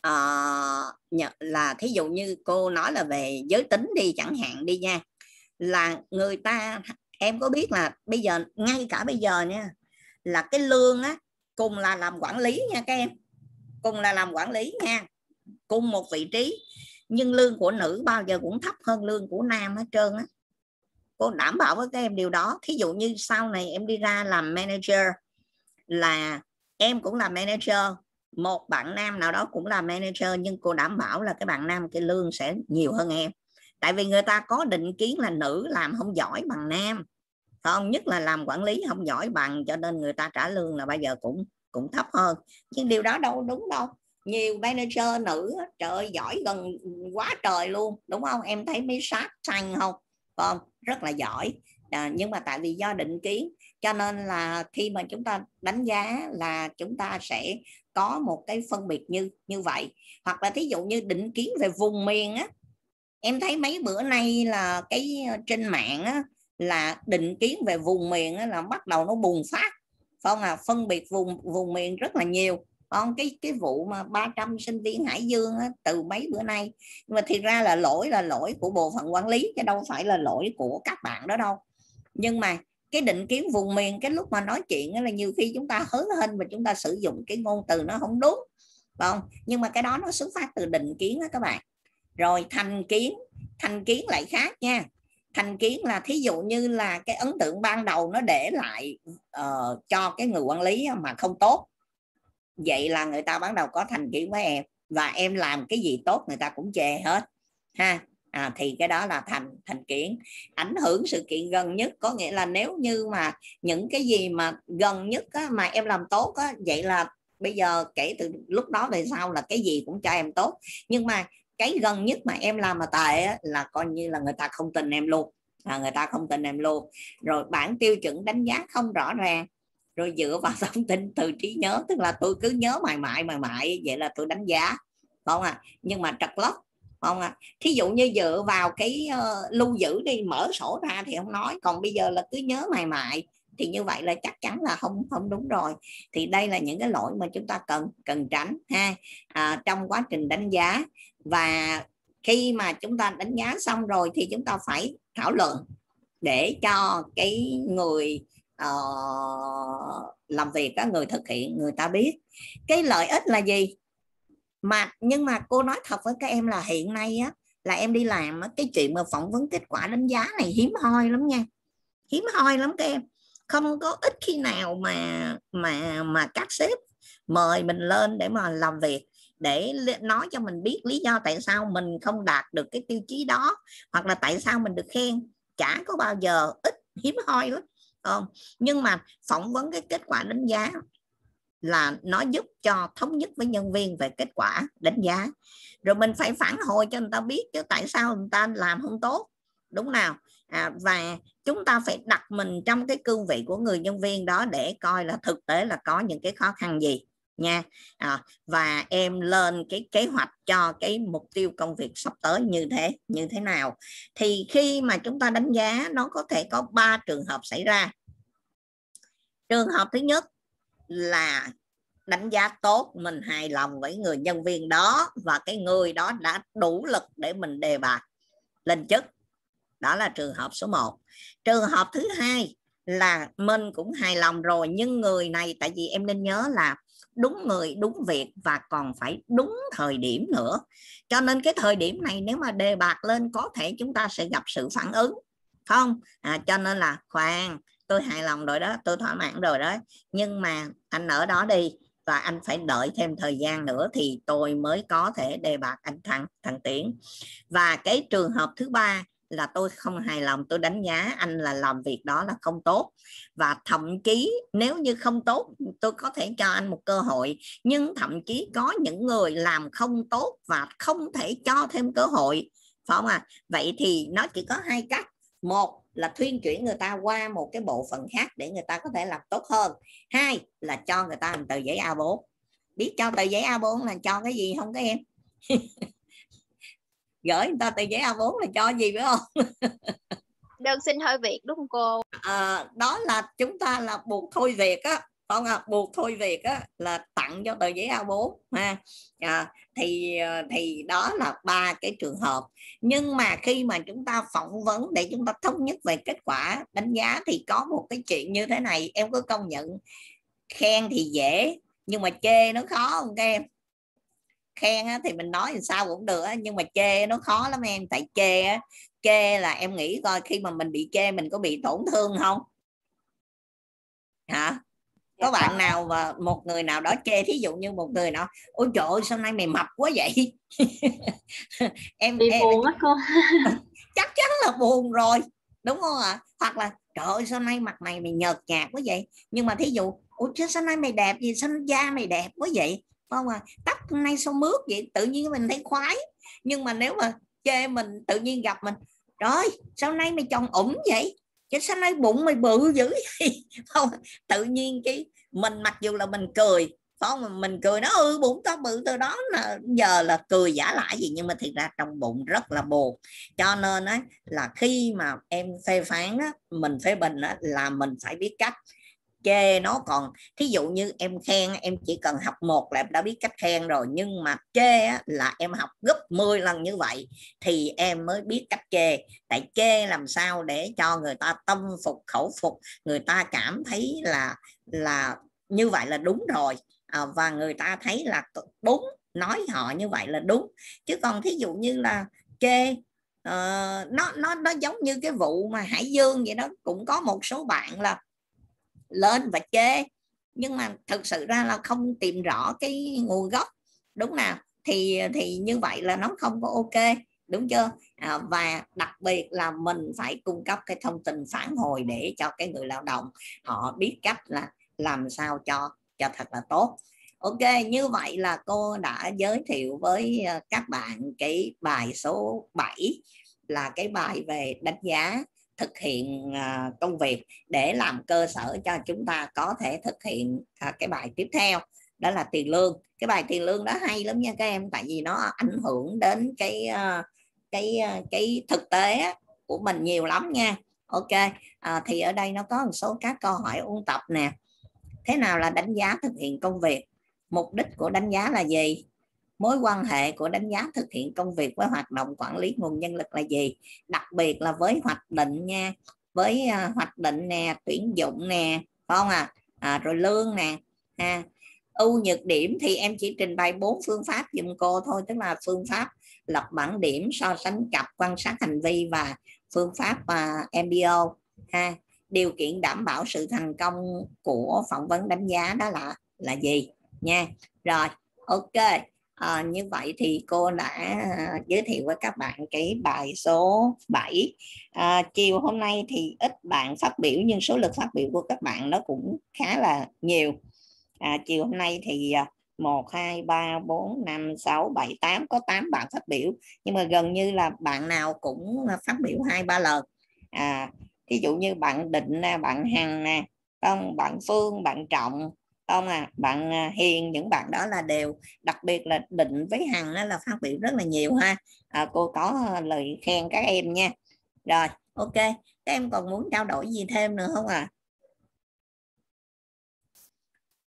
à, là thí dụ như cô nói là về giới tính đi chẳng hạn đi nha là người ta em có biết là bây giờ ngay cả bây giờ nha là cái lương á cùng là làm quản lý nha các em cùng là làm quản lý nha cùng một vị trí nhưng lương của nữ bao giờ cũng thấp hơn lương của nam hết trơn á cô đảm bảo với các em điều đó thí dụ như sau này em đi ra làm manager là em cũng là manager một bạn nam nào đó cũng là manager nhưng cô đảm bảo là cái bạn nam cái lương sẽ nhiều hơn em tại vì người ta có định kiến là nữ làm không giỏi bằng nam phải không nhất là làm quản lý không giỏi bằng cho nên người ta trả lương là bây giờ cũng cũng thấp hơn nhưng điều đó đâu đúng đâu nhiều manager nữ trời giỏi gần quá trời luôn đúng không em thấy mấy sát xanh không không rất là giỏi à, nhưng mà tại vì do định kiến cho nên là khi mà chúng ta đánh giá là chúng ta sẽ có một cái phân biệt như như vậy hoặc là thí dụ như định kiến về vùng miền á em thấy mấy bữa nay là cái ờ, trên mạng á, là định kiến về vùng miền á, là bắt đầu nó bùng phát phải không à phân biệt vùng vùng miền rất là nhiều còn cái cái vụ mà 300 sinh viên Hải Dương á, từ mấy bữa nay nhưng mà thiệt ra là lỗi là lỗi của bộ phận quản lý chứ đâu phải là lỗi của các bạn đó đâu nhưng mà cái định kiến vùng miền cái lúc mà nói chuyện là nhiều khi chúng ta hớ hên mà chúng ta sử dụng cái ngôn từ nó không đúng không nhưng mà cái đó nó xuất phát từ định kiến đó các bạn rồi thành kiến thành kiến lại khác nha thành kiến là thí dụ như là cái ấn tượng ban đầu nó để lại uh, cho cái người quản lý mà không tốt vậy là người ta bắt đầu có thành kiến với em và em làm cái gì tốt người ta cũng chê hết ha à, thì cái đó là thành thành kiến ảnh hưởng sự kiện gần nhất có nghĩa là nếu như mà những cái gì mà gần nhất á, mà em làm tốt á, vậy là bây giờ kể từ lúc đó về sau là cái gì cũng cho em tốt nhưng mà cái gần nhất mà em làm mà tệ á, là coi như là người ta không tin em luôn à, người ta không tin em luôn rồi bản tiêu chuẩn đánh giá không rõ ràng rồi dựa vào thông tin từ trí nhớ tức là tôi cứ nhớ mày mãi mày mãi vậy là tôi đánh giá không à nhưng mà trật lóc không à thí dụ như dựa vào cái uh, lưu giữ đi mở sổ ra thì không nói còn bây giờ là cứ nhớ mày mại thì như vậy là chắc chắn là không không đúng rồi thì đây là những cái lỗi mà chúng ta cần cần tránh ha à, trong quá trình đánh giá và khi mà chúng ta đánh giá xong rồi thì chúng ta phải thảo luận để cho cái người uh, làm việc các người thực hiện người ta biết cái lợi ích là gì mà nhưng mà cô nói thật với các em là hiện nay á là em đi làm á, cái chuyện mà phỏng vấn kết quả đánh giá này hiếm hoi lắm nha hiếm hoi lắm các em không có ít khi nào mà mà mà các sếp mời mình lên để mà làm việc để nói cho mình biết lý do tại sao mình không đạt được cái tiêu chí đó hoặc là tại sao mình được khen chả có bao giờ ít hiếm hoi lắm không nhưng mà phỏng vấn cái kết quả đánh giá là nó giúp cho thống nhất với nhân viên về kết quả đánh giá rồi mình phải phản hồi cho người ta biết chứ tại sao người ta làm không tốt đúng nào à, và chúng ta phải đặt mình trong cái cương vị của người nhân viên đó để coi là thực tế là có những cái khó khăn gì nha à, và em lên cái kế hoạch cho cái mục tiêu công việc sắp tới như thế như thế nào thì khi mà chúng ta đánh giá nó có thể có ba trường hợp xảy ra trường hợp thứ nhất là đánh giá tốt mình hài lòng với người nhân viên đó và cái người đó đã đủ lực để mình đề bạt lên chức đó là trường hợp số 1 trường hợp thứ hai là mình cũng hài lòng rồi nhưng người này tại vì em nên nhớ là đúng người đúng việc và còn phải đúng thời điểm nữa cho nên cái thời điểm này nếu mà đề bạc lên có thể chúng ta sẽ gặp sự phản ứng không à, cho nên là khoan tôi hài lòng rồi đó tôi thỏa mãn rồi đó nhưng mà anh ở đó đi và anh phải đợi thêm thời gian nữa thì tôi mới có thể đề bạc anh thằng thằng tiến và cái trường hợp thứ ba là tôi không hài lòng tôi đánh giá anh là làm việc đó là không tốt và thậm chí nếu như không tốt tôi có thể cho anh một cơ hội nhưng thậm chí có những người làm không tốt và không thể cho thêm cơ hội phải không à vậy thì nó chỉ có hai cách một là thuyên chuyển người ta qua một cái bộ phận khác để người ta có thể làm tốt hơn hai là cho người ta làm tờ giấy A4 biết cho tờ giấy A4 là cho cái gì không các em gửi người ta tờ giấy A4 là cho gì phải không đơn xin thôi việc đúng không cô à, đó là chúng ta là buộc thôi việc á con à, buộc thôi việc á là tặng cho tờ giấy A4 ha à, thì ờ, thì đó là ba cái trường hợp nhưng mà khi mà chúng ta phỏng vấn để chúng ta thống nhất về kết quả đánh giá thì có một cái chuyện như thế này em cứ công nhận khen thì dễ nhưng mà chê nó khó không các em khen á, thì mình nói thì sao cũng được á. nhưng mà chê nó khó lắm em tại chê á, chê là em nghĩ coi khi mà mình bị chê mình có bị tổn thương không hả có dạ. bạn nào mà một người nào đó chê thí dụ như một người nào ôi trời ơi sao nay mày mập quá vậy em, bị em buồn á cô chắc chắn là buồn rồi đúng không ạ à? hoặc là trời ơi sao nay mặt mày mày nhợt nhạt quá vậy nhưng mà thí dụ ủa chứ sao nay mày đẹp gì sao da mày đẹp quá vậy không à tóc hôm nay sao mướt vậy tự nhiên mình thấy khoái nhưng mà nếu mà chê mình tự nhiên gặp mình rồi sau nay mày tròn ủng vậy chứ sao nay bụng mày bự dữ không tự nhiên cái mình mặc dù là mình cười không mình cười nó ừ bụng to bự từ đó là giờ là cười giả lại gì nhưng mà thiệt ra trong bụng rất là buồn cho nên á là khi mà em phê phán á mình phê bình á là mình phải biết cách chê nó còn thí dụ như em khen em chỉ cần học một là em đã biết cách khen rồi nhưng mà chê á, là em học gấp 10 lần như vậy thì em mới biết cách chê tại chê làm sao để cho người ta tâm phục khẩu phục người ta cảm thấy là là như vậy là đúng rồi à, và người ta thấy là đúng nói họ như vậy là đúng chứ còn thí dụ như là chê uh, nó nó nó giống như cái vụ mà hải dương vậy đó cũng có một số bạn là lên và chê nhưng mà thực sự ra là không tìm rõ cái nguồn gốc đúng nào thì thì như vậy là nó không có ok đúng chưa à, và đặc biệt là mình phải cung cấp cái thông tin phản hồi để cho cái người lao động họ biết cách là làm sao cho cho thật là tốt ok như vậy là cô đã giới thiệu với à, các bạn cái bài số 7 là cái bài về đánh giá thực hiện à, công việc để làm cơ sở cho chúng ta có thể thực hiện à, cái bài tiếp theo đó là tiền lương cái bài tiền lương đó hay lắm nha các em tại vì nó ảnh hưởng đến cái à, cái cái thực tế của mình nhiều lắm nha ok à, thì ở đây nó có một số các câu hỏi ôn tập nè thế nào là đánh giá thực hiện công việc mục đích của đánh giá là gì mối quan hệ của đánh giá thực hiện công việc với hoạt động quản lý nguồn nhân lực là gì đặc biệt là với hoạch định nha với uh, hoạch định nè tuyển dụng nè không à, à rồi lương nè ha ưu nhược điểm thì em chỉ trình bày bốn phương pháp dùm cô thôi tức là phương pháp lập bảng điểm so sánh cặp quan sát hành vi và phương pháp uh, à, MBO ha điều kiện đảm bảo sự thành công của phỏng vấn đánh giá đó là là gì nha rồi ok À, như vậy thì cô đã à, giới thiệu với các bạn cái bài số 7. À, ờ, chiều hôm nay thì ít bạn phát biểu nhưng số lượng phát biểu của các bạn nó cũng khá là nhiều. À, chiều hôm nay thì 1, 2, 3, 4, 5, 6, 7, 8 có 8 bạn phát biểu nhưng mà gần như là bạn nào cũng phát biểu 2, 3 lần. À, thí dụ như bạn Định, bạn Hằng, nè, không, bạn Phương, bạn Trọng, con à bạn à, hiền những bạn đó là đều đặc biệt là định với hằng là phát biểu rất là nhiều ha à, cô có à, lời khen các em nha rồi ok các em còn muốn trao đổi gì thêm nữa không à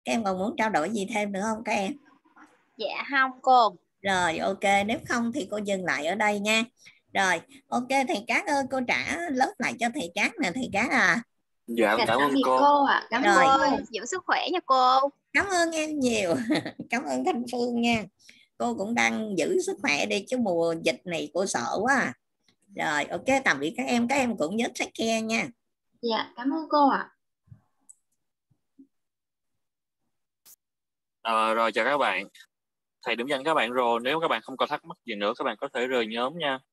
các em còn muốn trao đổi gì thêm nữa không các em dạ không cô rồi ok nếu không thì cô dừng lại ở đây nha rồi ok thầy cát ơi cô trả lớp lại cho thầy cát nè thầy cát à Dạ, dạ cảm, cảm ơn cô, cô à. cảm Rồi. ơn giữ sức khỏe nha cô cảm ơn em nhiều cảm ơn thanh phương nha cô cũng đang giữ sức khỏe đi chứ mùa dịch này cô sợ quá à. rồi ok tạm biệt các em các em cũng nhớ take care nha dạ cảm ơn cô ạ à. à, rồi chào các bạn thầy điểm danh các bạn rồi nếu các bạn không có thắc mắc gì nữa các bạn có thể rời nhóm nha